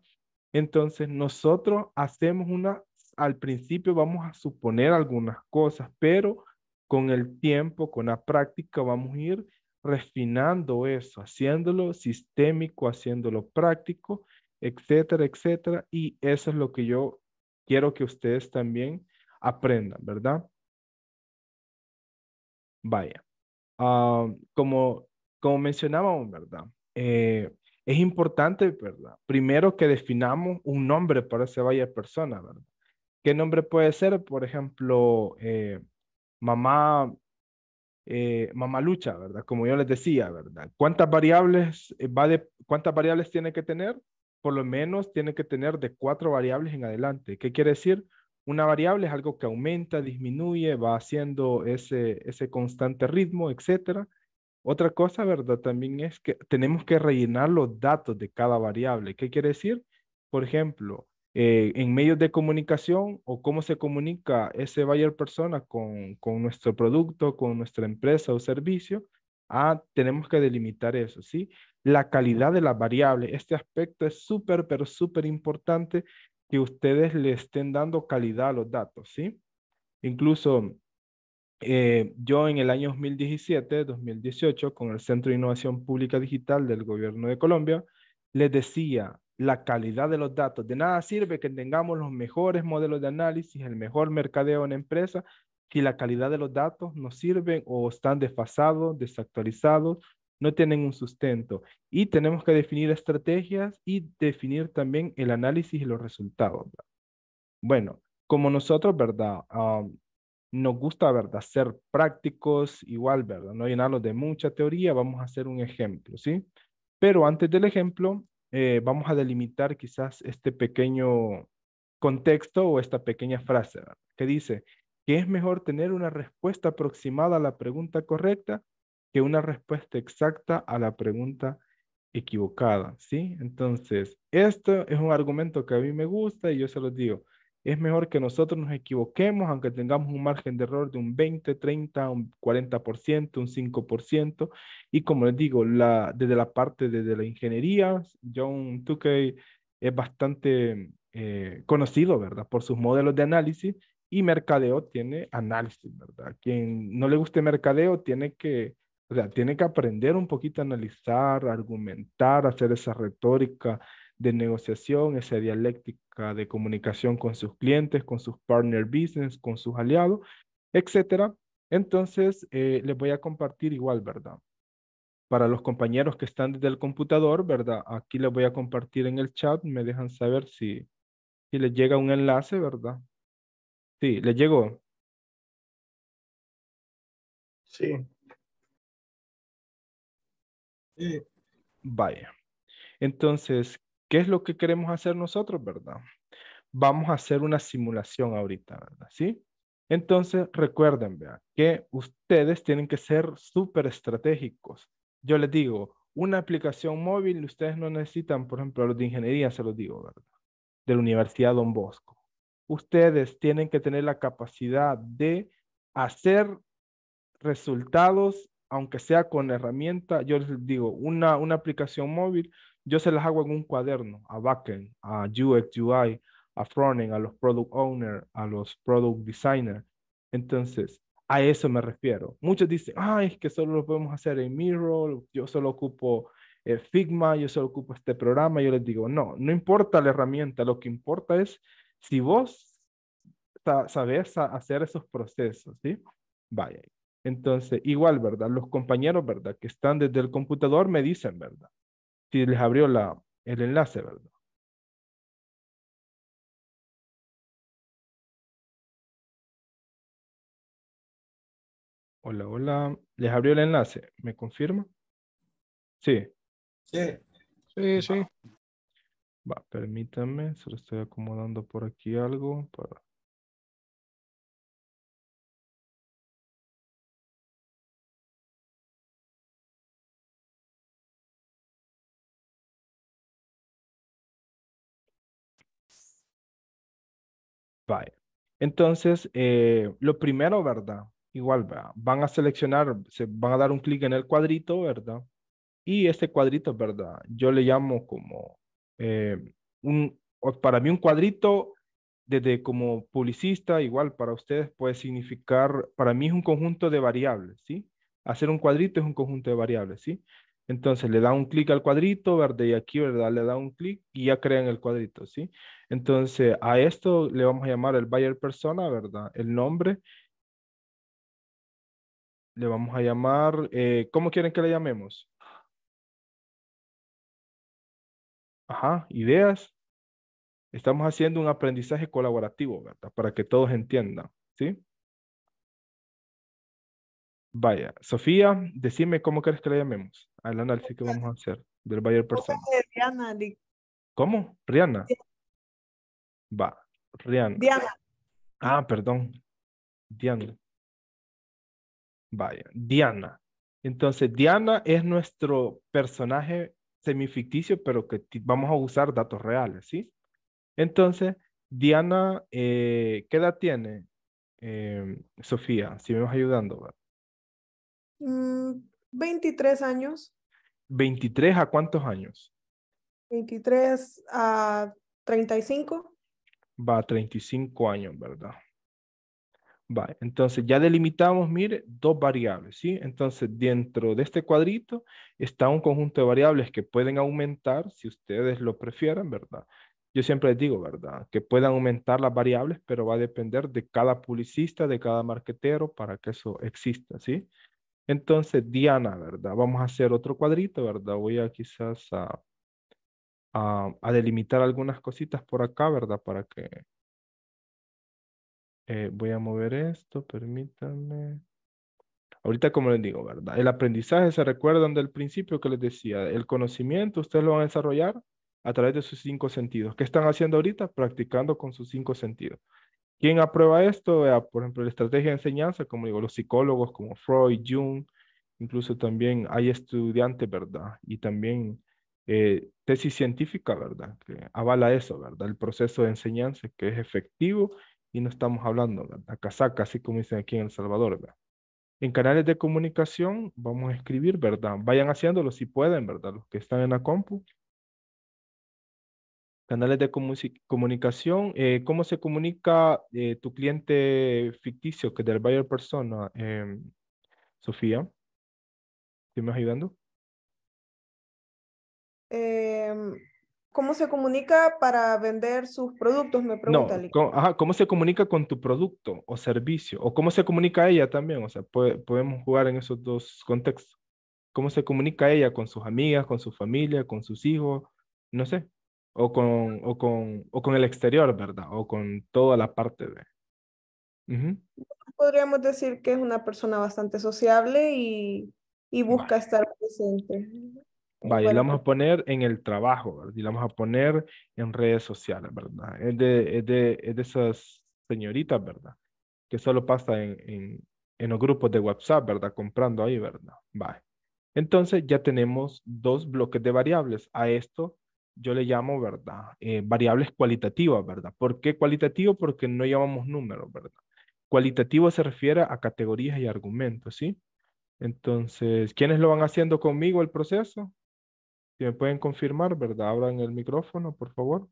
entonces nosotros hacemos una, al principio vamos a suponer algunas cosas, pero con el tiempo, con la práctica, vamos a ir refinando eso, haciéndolo sistémico, haciéndolo práctico, etcétera, etcétera. Y eso es lo que yo quiero que ustedes también aprendan, ¿verdad? Vaya. Ah, como, mencionábamos, ¿verdad? Eh, es importante, ¿verdad? Primero que definamos un nombre para esa vaya persona, ¿verdad? ¿Qué nombre puede ser? Por ejemplo, eh, mamá, eh, mamá lucha, ¿verdad? Como yo les decía, ¿verdad? ¿Cuántas variables, eh, va de, ¿Cuántas variables tiene que tener? Por lo menos tiene que tener de cuatro variables en adelante. ¿Qué quiere decir? Una variable es algo que aumenta, disminuye, va haciendo ese, ese constante ritmo, etcétera. Otra cosa, ¿verdad? También es que tenemos que rellenar los datos de cada variable. ¿Qué quiere decir? Por ejemplo, eh, en medios de comunicación o cómo se comunica ese buyer persona con, con nuestro producto, con nuestra empresa o servicio, ah, tenemos que delimitar eso, ¿sí? La calidad de la variable, este aspecto es súper, pero súper importante que ustedes le estén dando calidad a los datos, ¿sí? Incluso eh, yo en el año 2017-2018, con el Centro de Innovación Pública Digital del Gobierno de Colombia, les decía la calidad de los datos. De nada sirve que tengamos los mejores modelos de análisis, el mejor mercadeo en empresa, si la calidad de los datos no sirve, o están desfasados, desactualizados, no tienen un sustento. Y tenemos que definir estrategias y definir también el análisis y los resultados. Bueno, como nosotros, ¿verdad? Ah, nos gusta, ¿verdad? Ser prácticos igual, ¿verdad? No llenarlos de mucha teoría, vamos a hacer un ejemplo, ¿sí? Pero antes del ejemplo, eh, vamos a delimitar quizás este pequeño contexto o esta pequeña frase ¿verdad? que dice que es mejor tener una respuesta aproximada a la pregunta correcta que una respuesta exacta a la pregunta equivocada, ¿sí? Entonces, esto es un argumento que a mí me gusta y yo se lo digo es mejor que nosotros nos equivoquemos, aunque tengamos un margen de error de un 20, 30, un 40%, un 5%. Y como les digo, la, desde la parte de, la ingeniería, John Tukey es bastante eh, conocido, ¿verdad? Por sus modelos de análisis y mercadeo tiene análisis, ¿verdad? Quien no le guste mercadeo tiene que, o tiene que aprender un poquito a analizar, argumentar, hacer esa retórica, de negociación, esa dialéctica de comunicación con sus clientes, con sus partner business, con sus aliados, etcétera. Entonces, eh, les voy a compartir igual, ¿verdad? Para los compañeros que están desde el computador, ¿verdad? Aquí les voy a compartir en el chat, me dejan saber si, si les llega un enlace, ¿verdad? Sí, ¿les llegó? Sí. Vaya. Entonces, ¿Qué es lo que queremos hacer nosotros, verdad? Vamos a hacer una simulación ahorita, ¿verdad? ¿Sí? Entonces, recuerden, vean, que ustedes tienen que ser súper estratégicos. Yo les digo, una aplicación móvil, ustedes no necesitan, por ejemplo, los de ingeniería, se los digo, ¿verdad? De la Universidad Don Bosco. Ustedes tienen que tener la capacidad de hacer resultados, aunque sea con herramienta, yo les digo, una, una aplicación móvil, yo se las hago en un cuaderno, a backend, a UX, UI, a frontend, a los product owner, a los product designer. Entonces, a eso me refiero. Muchos dicen, ay es que solo lo podemos hacer en Miro, yo solo ocupo eh, Figma, yo solo ocupo este programa. Yo les digo, no, no importa la herramienta, lo que importa es si vos sabes hacer esos procesos, ¿sí? Vaya. Entonces, igual, ¿verdad? Los compañeros, ¿verdad? Que están desde el computador me dicen, ¿verdad? si les abrió la, el enlace, ¿verdad? Hola, hola. ¿Les abrió el enlace? ¿Me confirma? Sí. Sí. Sí, sí. Va, permítanme, solo estoy acomodando por aquí algo para Vale. Entonces, eh, lo primero, ¿verdad? Igual, ¿verdad? van a seleccionar, se van a dar un clic en el cuadrito, ¿verdad? Y este cuadrito, ¿verdad? Yo le llamo como eh, un, para mí un cuadrito desde como publicista, igual para ustedes puede significar, para mí es un conjunto de variables, ¿sí? Hacer un cuadrito es un conjunto de variables, ¿sí? Entonces le da un clic al cuadrito, verde Y aquí, ¿verdad? Le da un clic y ya crean el cuadrito, ¿sí? Entonces a esto le vamos a llamar el buyer persona, ¿verdad? El nombre. Le vamos a llamar, eh, ¿cómo quieren que le llamemos? Ajá, ideas. Estamos haciendo un aprendizaje colaborativo, ¿verdad? Para que todos entiendan, ¿sí? Vaya, Sofía, decime cómo quieres que la llamemos al análisis que vamos a hacer del Bayer Persona. ¿Cómo? Rihanna. Va, Rihanna. Diana. Ah, perdón. Diana. Vaya, Diana. Entonces, Diana es nuestro personaje semificticio, pero que vamos a usar datos reales, ¿sí? Entonces, Diana, eh, ¿qué edad tiene? Eh, Sofía, si me vas ayudando. ¿verdad? 23 mm, años. ¿23 a cuántos años? 23 a 35. Va, a 35 años, ¿verdad? Va, entonces ya delimitamos, mire, dos variables, ¿sí? Entonces, dentro de este cuadrito está un conjunto de variables que pueden aumentar, si ustedes lo prefieren, ¿verdad? Yo siempre les digo, ¿verdad? Que puedan aumentar las variables, pero va a depender de cada publicista, de cada marketero para que eso exista, ¿sí? Entonces, Diana, ¿verdad? Vamos a hacer otro cuadrito, ¿verdad? Voy a quizás a, a, delimitar algunas cositas por acá, ¿verdad? Para que... Eh, voy a mover esto, permítanme. Ahorita, como les digo, ¿verdad? El aprendizaje, ¿se recuerdan del principio que les decía? El conocimiento, ustedes lo van a desarrollar a través de sus cinco sentidos. ¿Qué están haciendo ahorita? Practicando con sus cinco sentidos. ¿Quién aprueba esto? por ejemplo, la estrategia de enseñanza, como digo, los psicólogos como Freud, Jung, incluso también hay estudiantes, ¿verdad? Y también eh, tesis científica, ¿verdad? Que avala eso, ¿verdad? El proceso de enseñanza que es efectivo y no estamos hablando, ¿verdad? Casaca, así como dicen aquí en El Salvador, ¿verdad? En canales de comunicación vamos a escribir, ¿verdad? Vayan haciéndolo si pueden, ¿verdad? Los que están en la compu, Canales de comunicación. Eh, ¿Cómo se comunica eh, tu cliente ficticio, que es del buyer persona? Em, Sofía, ¿te me ayudando? Em, ¿Cómo se comunica para vender sus productos? Me pregunta. No, ¿cómo se comunica con tu producto o servicio? ¿O cómo se comunica ella también? O sea, podemos jugar en esos dos contextos. ¿Cómo se comunica ella con sus amigas, con su familia, con sus hijos? No sé, o con, o con, o con el exterior, ¿verdad? O con toda la parte de... Podríamos decir que es una persona bastante sociable y, busca estar presente. Vale, y la vamos pues a poner en el trabajo, ¿verdad? Y la vamos a poner en redes sociales, ¿verdad? Es de, es de, de esas señoritas, ¿verdad? Que solo pasa en, en, en los grupos de WhatsApp, ¿verdad? Comprando ahí, ¿verdad? Vale. Entonces ya tenemos dos bloques de variables. A esto yo le llamo, ¿verdad? Eh, variables cualitativas, ¿verdad? ¿Por qué cualitativo? Porque no llamamos números, ¿verdad? Cualitativo se refiere a categorías y argumentos, ¿sí? Entonces, ¿quiénes lo van haciendo conmigo el proceso? Si me pueden confirmar, ¿verdad? Abran el micrófono, por favor.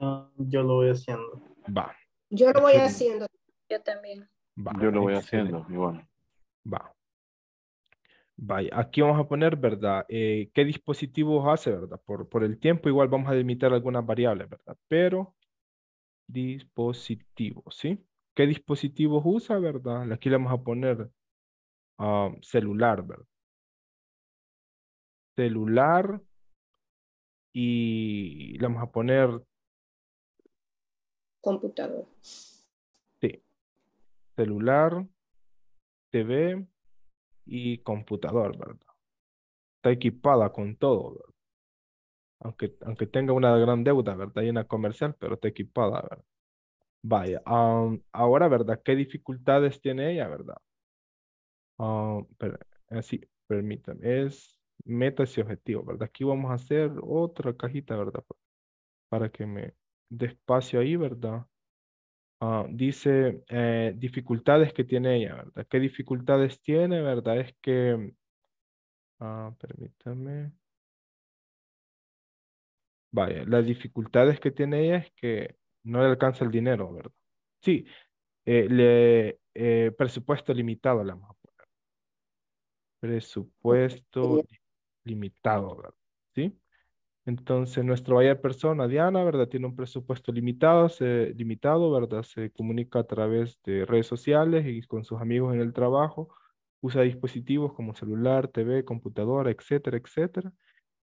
Ah, yo lo voy haciendo. Va. Yo lo voy haciendo. Yo también. Va. Yo lo voy haciendo, igual. Va. Vaya, aquí vamos a poner, ¿verdad? Eh, ¿Qué dispositivos hace, verdad? Por, por, el tiempo igual vamos a limitar algunas variables, ¿verdad? Pero dispositivos, ¿sí? ¿Qué dispositivos usa, verdad? Aquí le vamos a poner ah, celular, ¿verdad? Celular y le vamos a poner... Computador. Sí. Celular, TV, y computador, ¿verdad? Está equipada con todo, ¿verdad? Aunque, aunque tenga una gran deuda, ¿verdad? Y una comercial, pero está equipada, ¿verdad? Vaya, ahora, ¿verdad? ¿Qué dificultades tiene ella, verdad? así, eh, permítanme, es metas y objetivos, ¿verdad? Aquí vamos a hacer otra cajita, ¿verdad? Para que me despacio ahí, ¿verdad? Ah, dice eh, dificultades que tiene ella, ¿verdad? ¿Qué dificultades tiene, verdad? Es que, ah, permítame. Vaya, las dificultades que tiene ella es que no le alcanza el dinero, ¿verdad? Sí, eh, le, eh, presupuesto limitado, la pues. Presupuesto limitado, ¿verdad? ¿Sí? Entonces, nuestra vaya persona, Diana, ¿verdad? Tiene un presupuesto limitado, limitado, ¿verdad? Se comunica a través de redes sociales y con sus amigos en el trabajo. Usa dispositivos como celular, TV, computadora, etcétera, etcétera.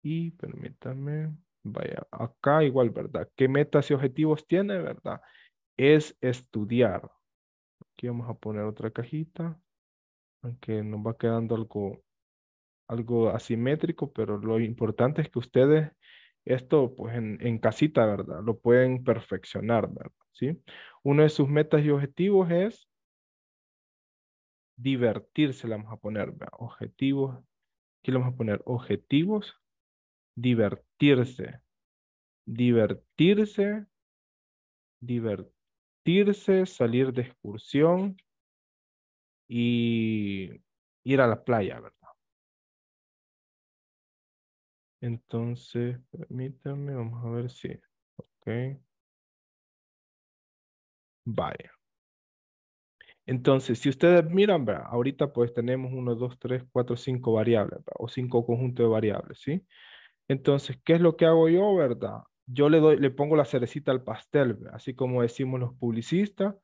Y permítanme, vaya, acá igual, ¿verdad? ¿Qué metas y objetivos tiene, verdad? Es estudiar. Aquí vamos a poner otra cajita, aunque nos va quedando algo, algo asimétrico, pero lo importante es que ustedes esto pues en, casita, ¿verdad? Lo pueden perfeccionar, ¿verdad? ¿Sí? Uno de sus metas y objetivos es divertirse, le vamos a poner, ¿verdad? Objetivos, aquí le vamos a poner objetivos, divertirse, divertirse, divertirse, salir de excursión y ir a la playa, ¿verdad? Entonces, permítanme, vamos a ver si. Ok. Vaya. Entonces, si ustedes miran, ¿verdad? ahorita pues tenemos 1, 2, 3, 4, 5 variables, ¿verdad? o 5 conjuntos de variables, ¿sí? Entonces, ¿qué es lo que hago yo, verdad? Yo le, doy, le pongo la cerecita al pastel, ¿verdad? así como decimos los publicistas,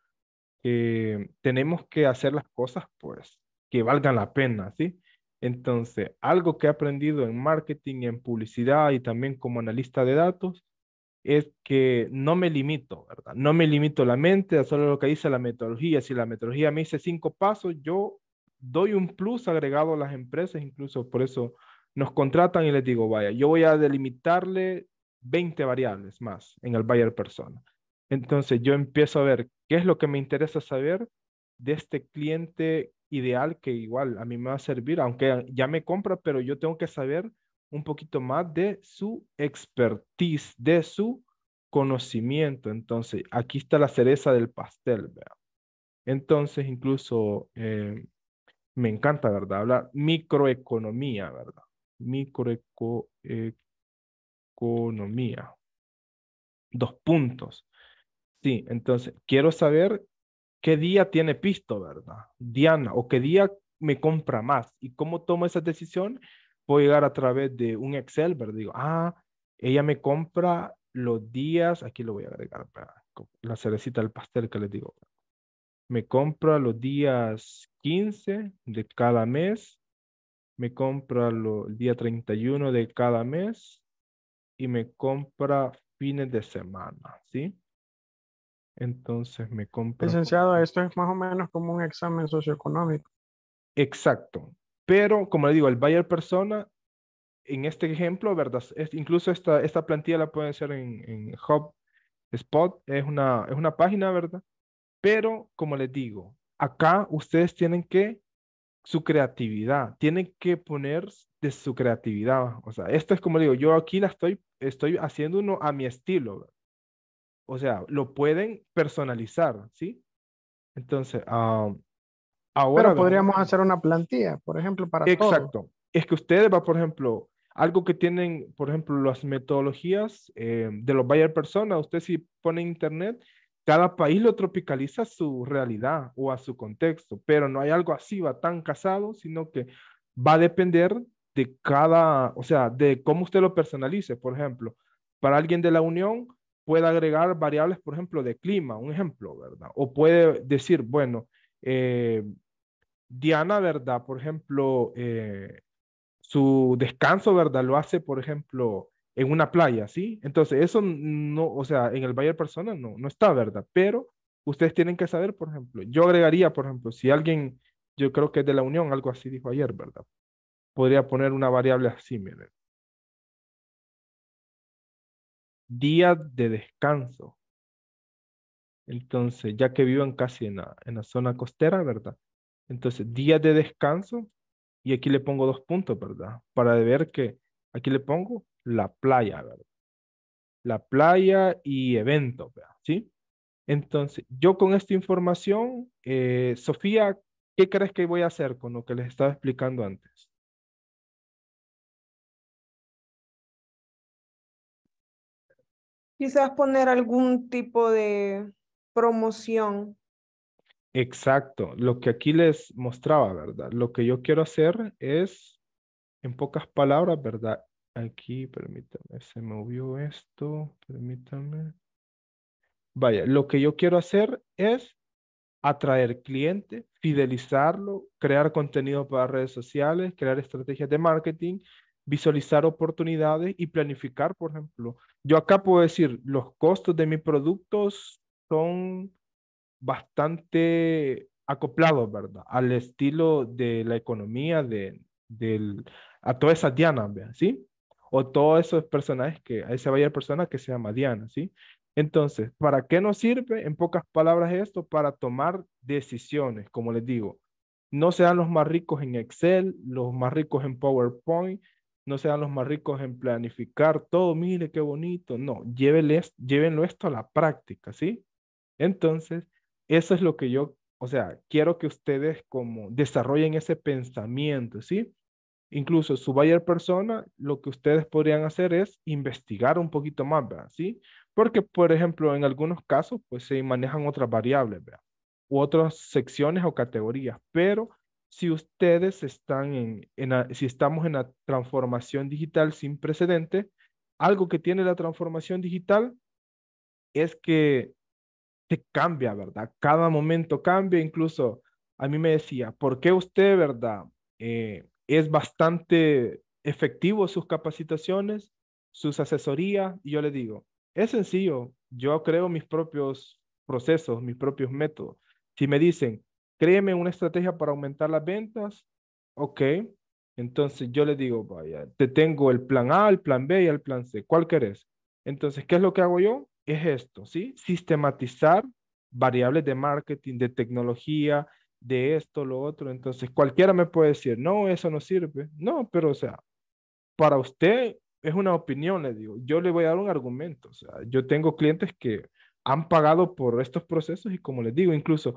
que eh, tenemos que hacer las cosas, pues, que valgan la pena, ¿sí? Entonces, algo que he aprendido en marketing, en publicidad y también como analista de datos es que no me limito, ¿verdad? No me limito la mente a solo lo que dice la metodología. Si la metodología me dice cinco pasos, yo doy un plus agregado a las empresas, incluso por eso nos contratan y les digo, vaya, yo voy a delimitarle 20 variables más en el buyer persona. Entonces yo empiezo a ver qué es lo que me interesa saber de este cliente ideal que igual a mí me va a servir, aunque ya me compra, pero yo tengo que saber un poquito más de su expertise, de su conocimiento. Entonces, aquí está la cereza del pastel. ¿verdad? Entonces, incluso eh, me encanta, ¿verdad? Hablar microeconomía, ¿verdad? Microeconomía. Dos puntos. Sí, entonces, quiero saber qué día tiene pisto, ¿verdad? Diana, o qué día me compra más. ¿Y cómo tomo esa decisión? Puedo llegar a través de un Excel, ¿verdad? Digo, ah, ella me compra los días, aquí lo voy a agregar, la cerecita del pastel que les digo. Me compra los días 15 de cada mes, me compra el día 31 de cada mes y me compra fines de semana, ¿sí? Entonces me compro. Licenciado, esto es más o menos como un examen socioeconómico. Exacto. Pero, como le digo, el buyer persona, en este ejemplo, ¿verdad? Es, incluso esta, esta plantilla la pueden hacer en, en HubSpot, es una, es una página, ¿verdad? Pero, como les digo, acá ustedes tienen que su creatividad, tienen que poner de su creatividad. O sea, esto es como digo, yo aquí la estoy, estoy haciendo uno a mi estilo. ¿verdad? o sea, lo pueden personalizar, ¿sí? Entonces, ah, ahora... Pero podríamos hacer una plantilla, por ejemplo, para... Exacto. Es que ustedes, va, por ejemplo, algo que tienen, por ejemplo, las metodologías eh, de los buyer personas, usted si pone internet, cada país lo tropicaliza a su realidad o a su contexto, pero no hay algo así, va tan casado, sino que va a depender de cada, o sea, de cómo usted lo personalice. Por ejemplo, para alguien de la Unión, puede agregar variables, por ejemplo, de clima, un ejemplo, ¿verdad? O puede decir, bueno, eh, Diana, ¿verdad? Por ejemplo, eh, su descanso, ¿verdad? Lo hace, por ejemplo, en una playa, ¿sí? Entonces, eso no, o sea, en el Bayer Persona no, no está, ¿verdad? Pero ustedes tienen que saber, por ejemplo, yo agregaría, por ejemplo, si alguien, yo creo que es de la Unión, algo así dijo ayer, ¿verdad? Podría poner una variable así, día de descanso. Entonces, ya que viven casi en la, en la zona costera, ¿verdad? Entonces, día de descanso, y aquí le pongo dos puntos, ¿verdad? Para ver que aquí le pongo la playa, ¿verdad? La playa y evento, ¿verdad? ¿Sí? Entonces, yo con esta información, eh, Sofía, ¿qué crees que voy a hacer con lo que les estaba explicando antes? Quizás poner algún tipo de promoción. Exacto, lo que aquí les mostraba, ¿verdad? Lo que yo quiero hacer es, en pocas palabras, ¿verdad? Aquí, permítame, se movió esto, permítame. Vaya, lo que yo quiero hacer es atraer clientes, fidelizarlo, crear contenido para redes sociales, crear estrategias de marketing, visualizar oportunidades y planificar, por ejemplo. Yo acá puedo decir, los costos de mis productos son bastante acoplados, ¿verdad? Al estilo de la economía, de, del, a toda esa Diana, ¿sí? O todos esos personajes que, a esa vaya persona que se llama Diana, ¿sí? Entonces, ¿para qué nos sirve? En pocas palabras esto, para tomar decisiones, como les digo. No sean los más ricos en Excel, los más ricos en PowerPoint, no sean los más ricos en planificar todo, mire qué bonito, no, llévenlo esto a la práctica, ¿sí? Entonces, eso es lo que yo, o sea, quiero que ustedes como desarrollen ese pensamiento, ¿sí? Incluso su buyer persona, lo que ustedes podrían hacer es investigar un poquito más, ¿verdad? ¿Sí? Porque, por ejemplo, en algunos casos, pues se manejan otras variables, ¿verdad? U otras secciones o categorías, pero si ustedes están en, si estamos en la transformación digital sin precedente, algo que tiene la transformación digital es que te cambia, ¿verdad? Cada momento cambia, incluso a mí me decía, ¿por qué usted, verdad? Eh, es bastante efectivo sus capacitaciones, sus asesorías, y yo le digo, es sencillo, yo creo mis propios procesos, mis propios métodos. Si me dicen, créeme una estrategia para aumentar las ventas. Ok, entonces yo le digo, vaya, te tengo el plan A, el plan B y el plan C. ¿Cuál querés? Entonces, ¿qué es lo que hago yo? Es esto, ¿sí? Sistematizar variables de marketing, de tecnología, de esto, lo otro. Entonces, cualquiera me puede decir, no, eso no sirve. No, pero o sea, para usted es una opinión, le digo. Yo le voy a dar un argumento. O sea, yo tengo clientes que han pagado por estos procesos y como les digo, incluso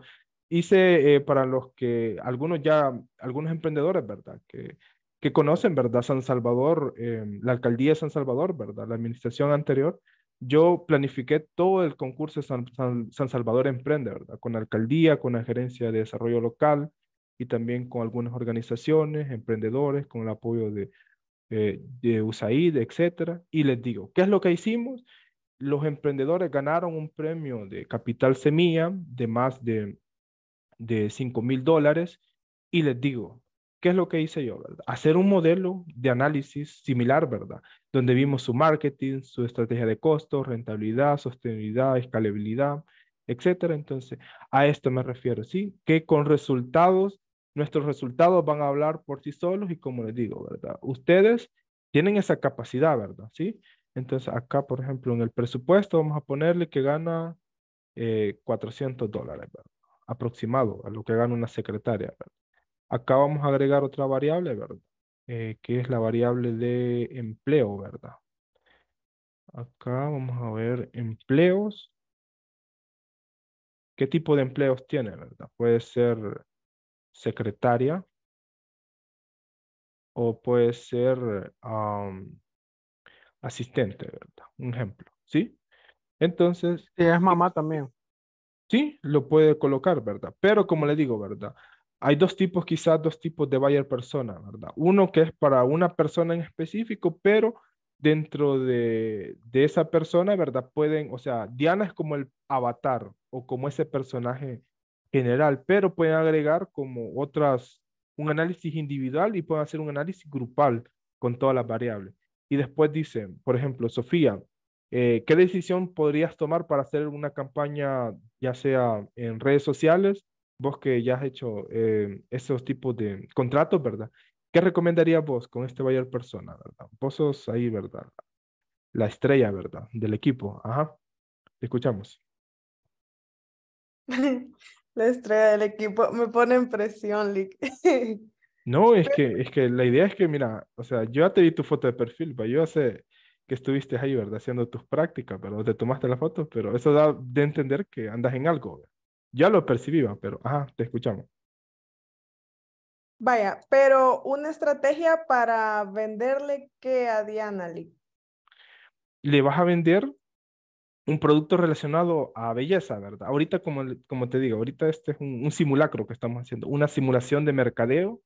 hice eh, para los que, algunos ya, algunos emprendedores, ¿verdad? Que, que conocen, ¿verdad? San Salvador, em, la alcaldía de San Salvador, ¿verdad? La administración anterior, yo planifiqué todo el concurso San, San, Salvador Emprende, ¿verdad? Con la alcaldía, con la gerencia de desarrollo local y también con algunas organizaciones, emprendedores, con el apoyo de, eh, de USAID, etcétera. Y les digo, ¿qué es lo que hicimos? Los emprendedores ganaron un premio de Capital Semilla de más de de 5 mil dólares y les digo, ¿qué es lo que hice yo? ¿verdad? Hacer un modelo de análisis similar, ¿verdad? Donde vimos su marketing, su estrategia de costos, rentabilidad, sostenibilidad, escalabilidad, etcétera. Entonces, a esto me refiero, ¿sí? Que con resultados, nuestros resultados van a hablar por sí solos y como les digo, ¿verdad? Ustedes tienen esa capacidad, ¿verdad? ¿Sí? Entonces, acá, por ejemplo, en el presupuesto vamos a ponerle que gana eh, 400 dólares, ¿verdad? aproximado a lo que gana una secretaria. Acá vamos a agregar otra variable, ¿verdad? Eh, que es la variable de empleo, ¿verdad? Acá vamos a ver empleos. ¿Qué tipo de empleos tiene, verdad? Puede ser secretaria o puede ser asistente, ¿verdad? Un ejemplo, ¿sí? Entonces... es mamá también sí, lo puede colocar, ¿verdad? Pero como le digo, ¿verdad? Hay dos tipos, quizás dos tipos de buyer persona, ¿verdad? Uno que es para una persona en específico, pero dentro de, esa persona, ¿verdad? Pueden, o sea, Diana es como el avatar o como ese personaje general, pero pueden agregar como otras, un análisis individual y pueden hacer un análisis grupal con todas las variables. Y después dicen, por ejemplo, Sofía, eh, ¿qué decisión podrías tomar para hacer una campaña ya sea en redes sociales, vos que ya has hecho eh, esos tipos de contratos, ¿verdad? ¿Qué recomendarías vos con este Bayer persona, verdad? Vos sos ahí, ¿verdad? La estrella, ¿verdad? Del equipo, ajá. Te escuchamos. La estrella del equipo me pone en presión, Lick. No, es que, es que la idea es que, mira, o sea, yo ya te di tu foto de perfil, pero pues, yo hace que estuviste ahí, ¿verdad? Haciendo tus prácticas, ¿verdad? Te tomaste la foto, pero eso da de entender que andas en algo. Ya lo percibí, pero ajá, te escuchamos. Vaya, pero una estrategia para venderle qué a Diana Lee. Le vas a vender un producto relacionado a belleza, ¿verdad? Ahorita, como, como te digo, ahorita este es un simulacro que estamos haciendo, una simulación de mercadeo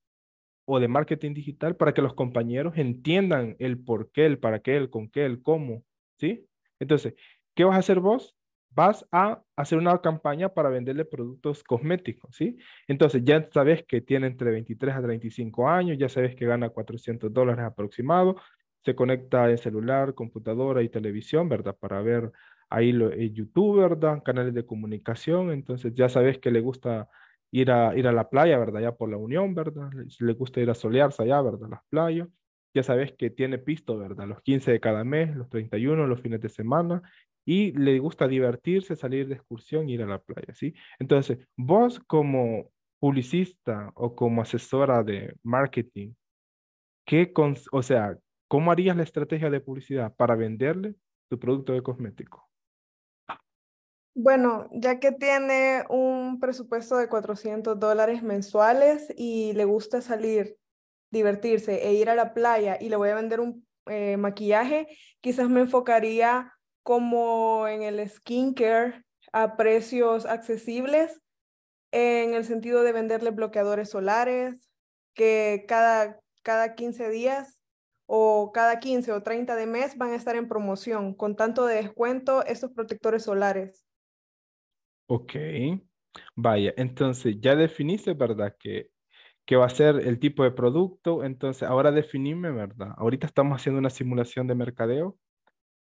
o de marketing digital para que los compañeros entiendan el por qué, el para qué, el con qué, el cómo, ¿sí? Entonces, ¿qué vas a hacer vos? Vas a hacer una campaña para venderle productos cosméticos, ¿sí? Entonces, ya sabes que tiene entre 23 a 35 años, ya sabes que gana 400 dólares aproximado, se conecta en celular, computadora y televisión, ¿verdad? Para ver ahí lo, eh, YouTube, ¿verdad? Canales de comunicación, entonces ya sabes que le gusta ir a, ir a la playa, ¿verdad? Ya por la Unión, ¿verdad? le gusta ir a solearse allá, ¿verdad? Las playas. Ya sabes que tiene pisto, ¿verdad? Los 15 de cada mes, los 31, los fines de semana. Y le gusta divertirse, salir de excursión, ir a la playa, ¿sí? Entonces, vos como publicista o como asesora de marketing, ¿qué o sea, ¿cómo harías la estrategia de publicidad para venderle tu producto de cosmético? Bueno, ya que tiene un presupuesto de 400 dólares mensuales y le gusta salir, divertirse e ir a la playa y le voy a vender un eh, maquillaje, quizás me enfocaría como en el skincare a precios accesibles, en el sentido de venderle bloqueadores solares, que cada, cada 15 días o cada 15 o 30 de mes van a estar en promoción, con tanto de descuento estos protectores solares. Ok, vaya, entonces ya definiste, ¿verdad? Que, que va a ser el tipo de producto, entonces ahora definime, ¿verdad? Ahorita estamos haciendo una simulación de mercadeo.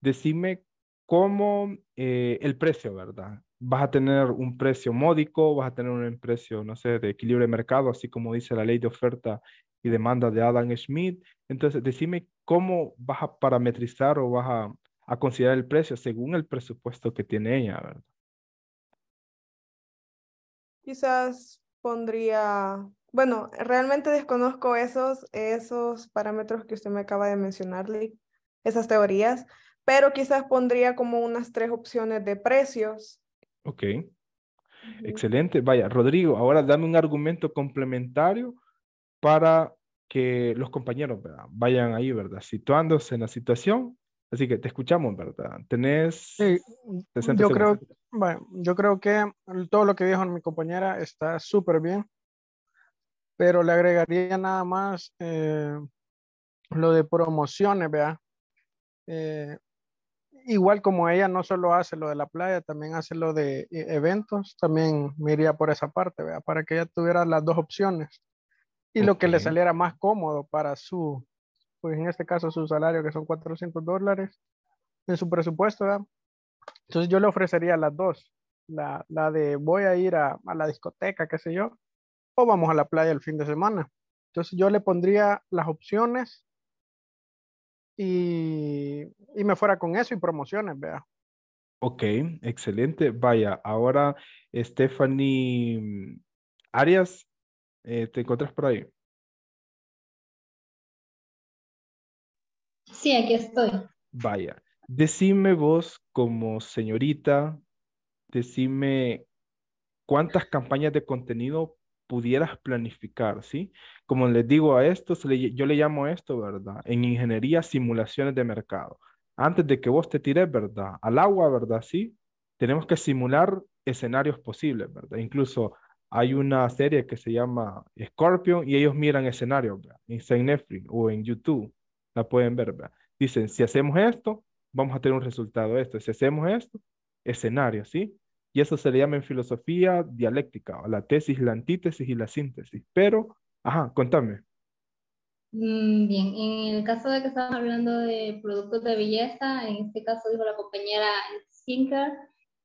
Decime cómo eh, el precio, ¿verdad? Vas a tener un precio módico, vas a tener un precio, no sé, de equilibrio de mercado, así como dice la ley de oferta y demanda de Adam Smith. Entonces, decime cómo vas a parametrizar o vas a, a considerar el precio según el presupuesto que tiene ella, ¿verdad? Quizás pondría, bueno, realmente desconozco esos, esos parámetros que usted me acaba de mencionar, esas teorías, pero quizás pondría como unas tres opciones de precios. Ok. Excelente. Vaya, Rodrigo, ahora dame un argumento complementario para que los compañeros vayan ahí, ¿verdad? Situándose en la situación Así que te escuchamos, ¿verdad? Tenés... Sí, yo, creo, bueno, yo creo que todo lo que dijo mi compañera está súper bien, pero le agregaría nada más eh, lo de promociones, ¿verdad? Eh, igual como ella no solo hace lo de la playa, también hace lo de eh, eventos, también me iría por esa parte, ¿verdad? Para que ella tuviera las dos opciones y lo que le saliera más cómodo para su pues en este caso su salario que son 400 dólares en su presupuesto, ¿verdad? Entonces yo le ofrecería las dos, la, de voy a ir a, la discoteca, qué sé yo, o vamos a la playa el fin de semana. Entonces yo le pondría las opciones y, me fuera con eso y promociones, vea. Ok, excelente. Vaya, ahora Stephanie Arias, eh, ¿te encuentras por ahí? Sí, aquí estoy. Vaya, decime vos como señorita, decime cuántas campañas de contenido pudieras planificar, ¿sí? Como les digo a esto, yo le llamo esto, ¿verdad? En ingeniería, simulaciones de mercado. Antes de que vos te tires, ¿verdad? Al agua, ¿verdad? Sí. Tenemos que simular escenarios posibles, ¿verdad? Incluso hay una serie que se llama Scorpion y ellos miran escenarios, ¿verdad? En Netflix o en YouTube la pueden ver, Dicen, si hacemos esto, vamos a tener un resultado esto. Si hacemos esto, escenario, ¿sí? Y eso se le llama en filosofía dialéctica, o la tesis, la antítesis y la síntesis. Pero, ajá, contame. Mm, bien, en el caso de que estamos hablando de productos de belleza, en este caso dijo la compañera sinker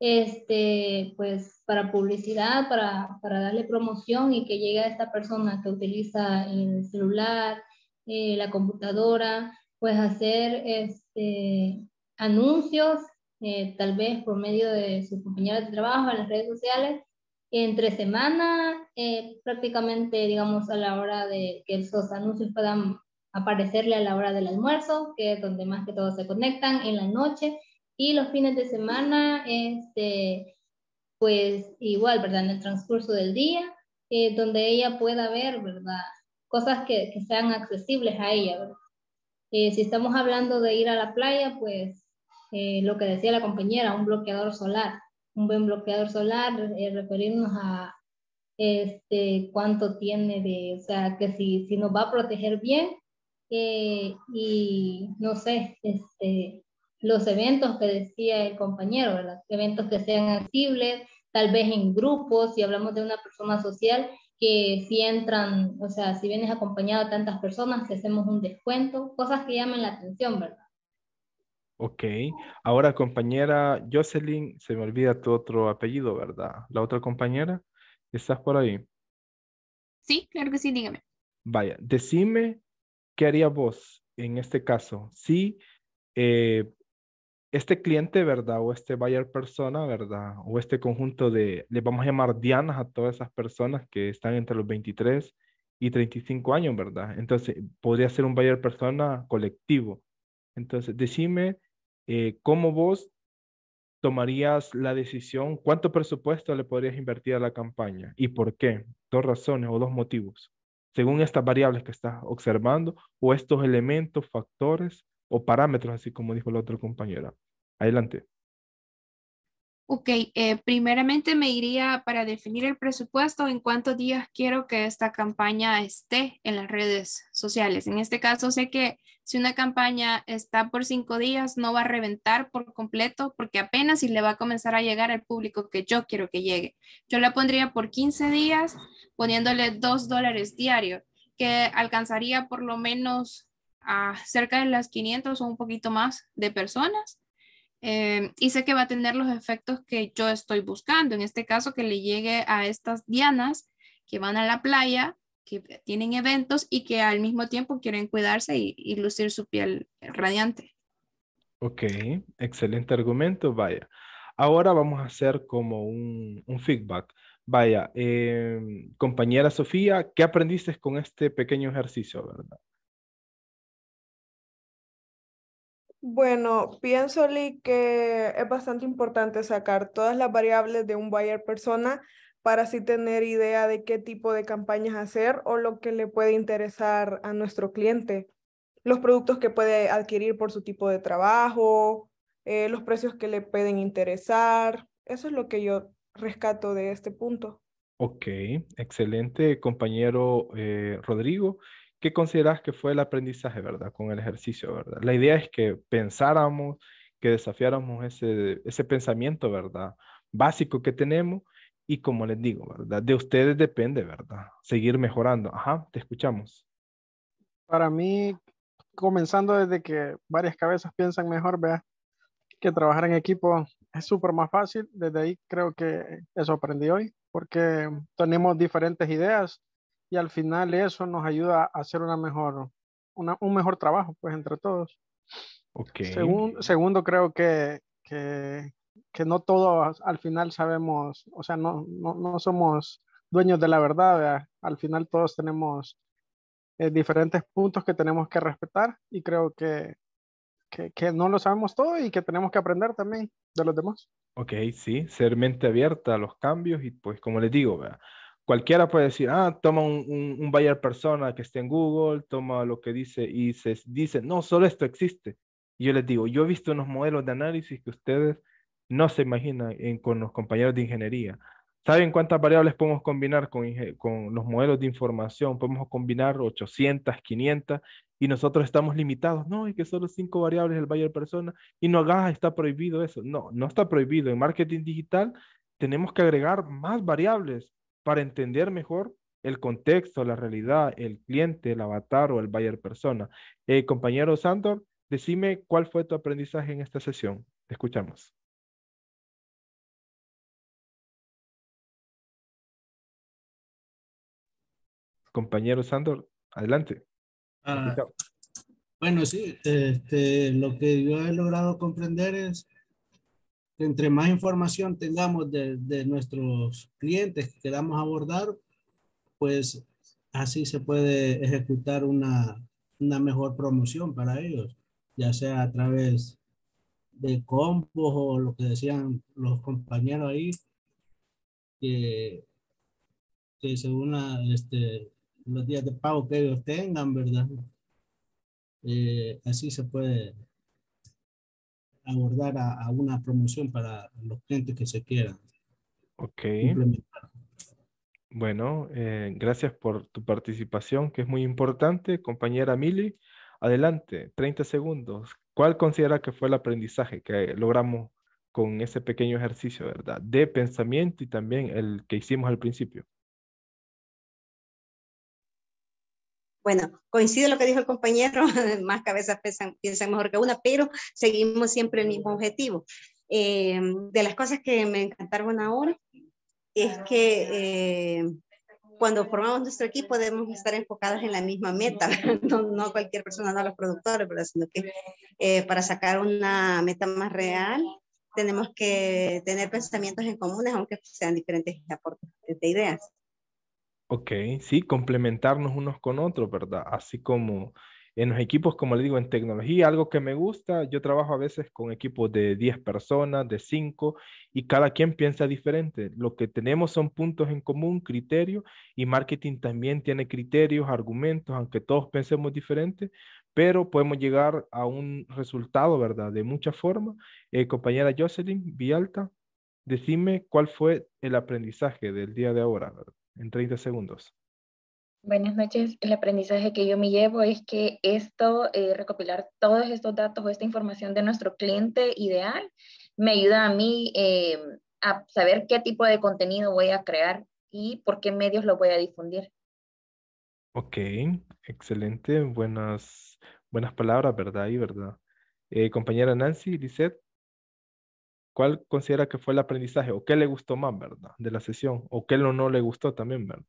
este, pues para publicidad, para, para darle promoción y que llegue a esta persona que utiliza el celular, eh, la computadora, pues hacer este, anuncios, eh, tal vez por medio de sus compañeros de trabajo en las redes sociales, entre semana, eh, prácticamente, digamos, a la hora de que esos anuncios puedan aparecerle a la hora del almuerzo, que es donde más que todos se conectan, en la noche, y los fines de semana, este, pues igual, ¿verdad? En el transcurso del día, donde ella pueda ver, ¿verdad? cosas que, sean accesibles a ella. Eh, si estamos hablando de ir a la playa, pues eh, lo que decía la compañera, un bloqueador solar, un buen bloqueador solar, eh, referirnos a este, cuánto tiene de, o sea, que si, si nos va a proteger bien y no sé, este, los eventos que decía el compañero, los eventos que sean accesibles, tal vez en grupos, si hablamos de una persona social, que si entran, o sea, si vienes acompañado de tantas personas, te hacemos un descuento, cosas que llaman la atención, ¿verdad? Ok. Ahora, compañera Jocelyn, se me olvida tu otro apellido, ¿verdad? La otra compañera, ¿estás por ahí? Sí, claro que sí, dígame. Vaya, decime qué haría vos en este caso. Si eh, este cliente, ¿verdad? O este buyer persona, ¿verdad? O este conjunto de, le vamos a llamar dianas a todas esas personas que están entre los 23 y 35 años, ¿verdad? Entonces, podría ser un buyer persona colectivo. Entonces, decime eh, cómo vos tomarías la decisión, cuánto presupuesto le podrías invertir a la campaña y por qué. Dos razones o dos motivos, según estas variables que estás observando o estos elementos, factores o parámetros, así como dijo la otra compañera. Adelante. Ok, eh, primeramente me iría para definir el presupuesto en cuántos días quiero que esta campaña esté en las redes sociales. En este caso, sé que si una campaña está por cinco días, no va a reventar por completo porque apenas si le va a comenzar a llegar al público que yo quiero que llegue. Yo la pondría por 15 días poniéndole dos dólares diarios, que alcanzaría por lo menos cerca de las 500 o un poquito más de personas. Eh, y sé que va a tener los efectos que yo estoy buscando. En este caso, que le llegue a estas dianas que van a la playa, que tienen eventos y que al mismo tiempo quieren cuidarse y, lucir su piel radiante. Ok, excelente argumento, vaya. Ahora vamos a hacer como un, feedback. Vaya, eh, compañera Sofía, ¿qué aprendiste con este pequeño ejercicio, verdad? Bueno, pienso, Lee, que es bastante importante sacar todas las variables de un buyer persona para así tener idea de qué tipo de campañas hacer o lo que le puede interesar a nuestro cliente, los productos que puede adquirir por su tipo de trabajo, eh, los precios que le pueden interesar. Eso es lo que yo rescato de este punto. Ok, excelente compañero eh, Rodrigo. ¿qué consideras que fue el aprendizaje, verdad? Con el ejercicio, ¿verdad? La idea es que pensáramos, que desafiáramos ese, ese pensamiento, ¿verdad? Básico que tenemos y como les digo, ¿verdad? De ustedes depende, ¿verdad? Seguir mejorando. Ajá, te escuchamos. Para mí, comenzando desde que varias cabezas piensan mejor, vea, que trabajar en equipo es súper más fácil. Desde ahí creo que eso aprendí hoy, porque tenemos diferentes ideas, y al final eso nos ayuda a hacer una mejor, un mejor trabajo, pues, entre todos. Okay. segundo, creo que, que, no todos al final sabemos, o sea, no, no, somos dueños de la verdad, al final todos tenemos eh, diferentes puntos que tenemos que respetar y creo que, que, que, no lo sabemos todo y que tenemos que aprender también de los demás. Ok, sí, ser mente abierta a los cambios y pues como les digo, ¿verdad? cualquiera puede decir, ah, toma un, un, buyer persona que esté en Google, toma lo que dice y se dice, no, solo esto existe. yo les digo, yo he visto unos modelos de análisis que ustedes no se imaginan con los compañeros de ingeniería. ¿Saben cuántas variables podemos combinar con, los modelos de información? Podemos combinar 800, 500 y nosotros estamos limitados. No, es que solo cinco variables el buyer persona y no hagas, ah, está prohibido eso. No, no está prohibido. En marketing digital tenemos que agregar más variables para entender mejor el contexto, la realidad, el cliente, el avatar o el buyer persona. Eh, compañero Sandor, decime cuál fue tu aprendizaje en esta sesión. Te escuchamos. Compañero Sandor, adelante. Ah, bueno, sí, este, lo que yo he logrado comprender es entre más información tengamos de, nuestros clientes que queramos abordar, pues así se puede ejecutar una, una mejor promoción para ellos, ya sea a través de combos o lo que decían los compañeros ahí, que, según este, los días de pago que ellos tengan, ¿verdad? Eh, así se puede abordar a, una promoción para los clientes que se quieran. Ok. Bueno, eh, gracias por tu participación, que es muy importante. Compañera Mili, adelante, 30 segundos. ¿Cuál considera que fue el aprendizaje que logramos con ese pequeño ejercicio, verdad? De pensamiento y también el que hicimos al principio. Bueno, coincide lo que dijo el compañero, más cabezas piensan, mejor que una, pero seguimos siempre el mismo objetivo. Eh, de las cosas que me encantaron ahora es que eh, cuando formamos nuestro equipo debemos estar enfocadas en la misma meta, no, cualquier persona, no los productores, sino que eh, para sacar una meta más real tenemos que tener pensamientos en comunes, aunque sean diferentes aportes de ideas. Ok, sí, complementarnos unos con otros, ¿verdad? Así como en los equipos, como le digo, en tecnología, algo que me gusta, yo trabajo a veces con equipos de 10 personas, de 5, y cada quien piensa diferente. Lo que tenemos son puntos en común, criterios, y marketing también tiene criterios, argumentos, aunque todos pensemos diferente, pero podemos llegar a un resultado, ¿verdad? De muchas formas. Eh, compañera Jocelyn Vialta, decime cuál fue el aprendizaje del día de ahora, ¿verdad? en 30 segundos. Buenas noches. El aprendizaje que yo me llevo es que esto, eh, recopilar todos estos datos o esta información de nuestro cliente ideal, me ayuda a mí eh, a saber qué tipo de contenido voy a crear y por qué medios lo voy a difundir. Ok, excelente. Buenas, buenas palabras, ¿verdad? Y verdad. Eh, compañera Nancy, Lisette, ¿Cuál considera que fue el aprendizaje? ¿O qué le gustó más, verdad? De la sesión. ¿O qué no, no le gustó también, verdad?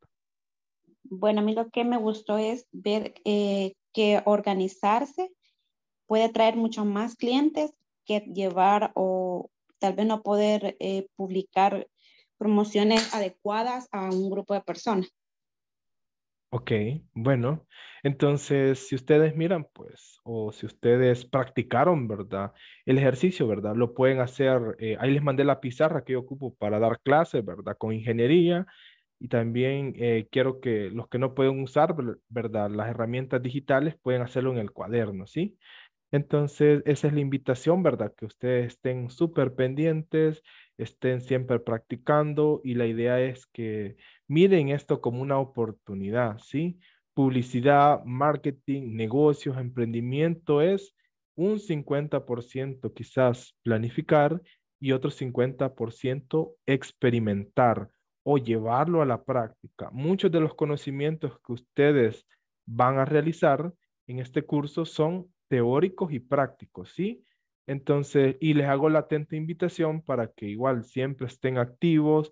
Bueno, a mí lo que me gustó es ver eh, que organizarse puede traer mucho más clientes que llevar o tal vez no poder eh, publicar promociones adecuadas a un grupo de personas. Ok, bueno, entonces si ustedes miran, pues, o si ustedes practicaron, ¿verdad? El ejercicio, ¿verdad? Lo pueden hacer, eh, ahí les mandé la pizarra que yo ocupo para dar clases, ¿verdad? Con ingeniería y también eh, quiero que los que no pueden usar, ¿verdad? Las herramientas digitales pueden hacerlo en el cuaderno, ¿sí? Entonces, esa es la invitación, ¿verdad? Que ustedes estén súper pendientes, estén siempre practicando y la idea es que Miren esto como una oportunidad, ¿sí? Publicidad, marketing, negocios, emprendimiento es un 50% quizás planificar y otro 50% experimentar o llevarlo a la práctica. Muchos de los conocimientos que ustedes van a realizar en este curso son teóricos y prácticos, ¿sí? Entonces, y les hago la atenta invitación para que igual siempre estén activos,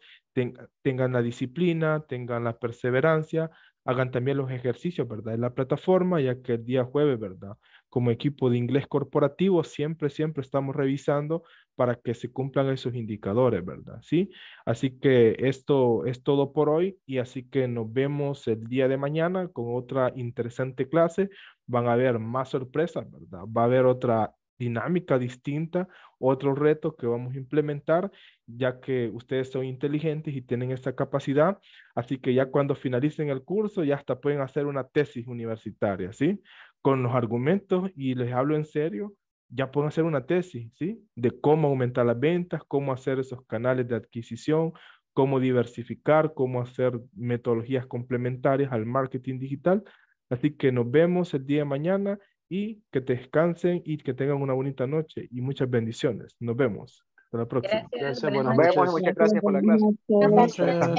tengan la disciplina, tengan la perseverancia, hagan también los ejercicios, ¿verdad? En la plataforma, ya que el día jueves, ¿verdad? Como equipo de inglés corporativo, siempre, siempre estamos revisando para que se cumplan esos indicadores, ¿verdad? Sí. Así que esto es todo por hoy y así que nos vemos el día de mañana con otra interesante clase. Van a haber más sorpresas, ¿verdad? Va a haber otra dinámica distinta, otro reto que vamos a implementar, ya que ustedes son inteligentes y tienen esa capacidad, así que ya cuando finalicen el curso ya hasta pueden hacer una tesis universitaria, ¿sí? Con los argumentos y les hablo en serio, ya pueden hacer una tesis, ¿sí? De cómo aumentar las ventas, cómo hacer esos canales de adquisición, cómo diversificar, cómo hacer metodologías complementarias al marketing digital. Así que nos vemos el día de mañana y que descansen y que tengan una bonita noche y muchas bendiciones. Nos vemos. Hasta la próxima. Gracias, Bueno, nos vemos. Muchas gracias por la clase.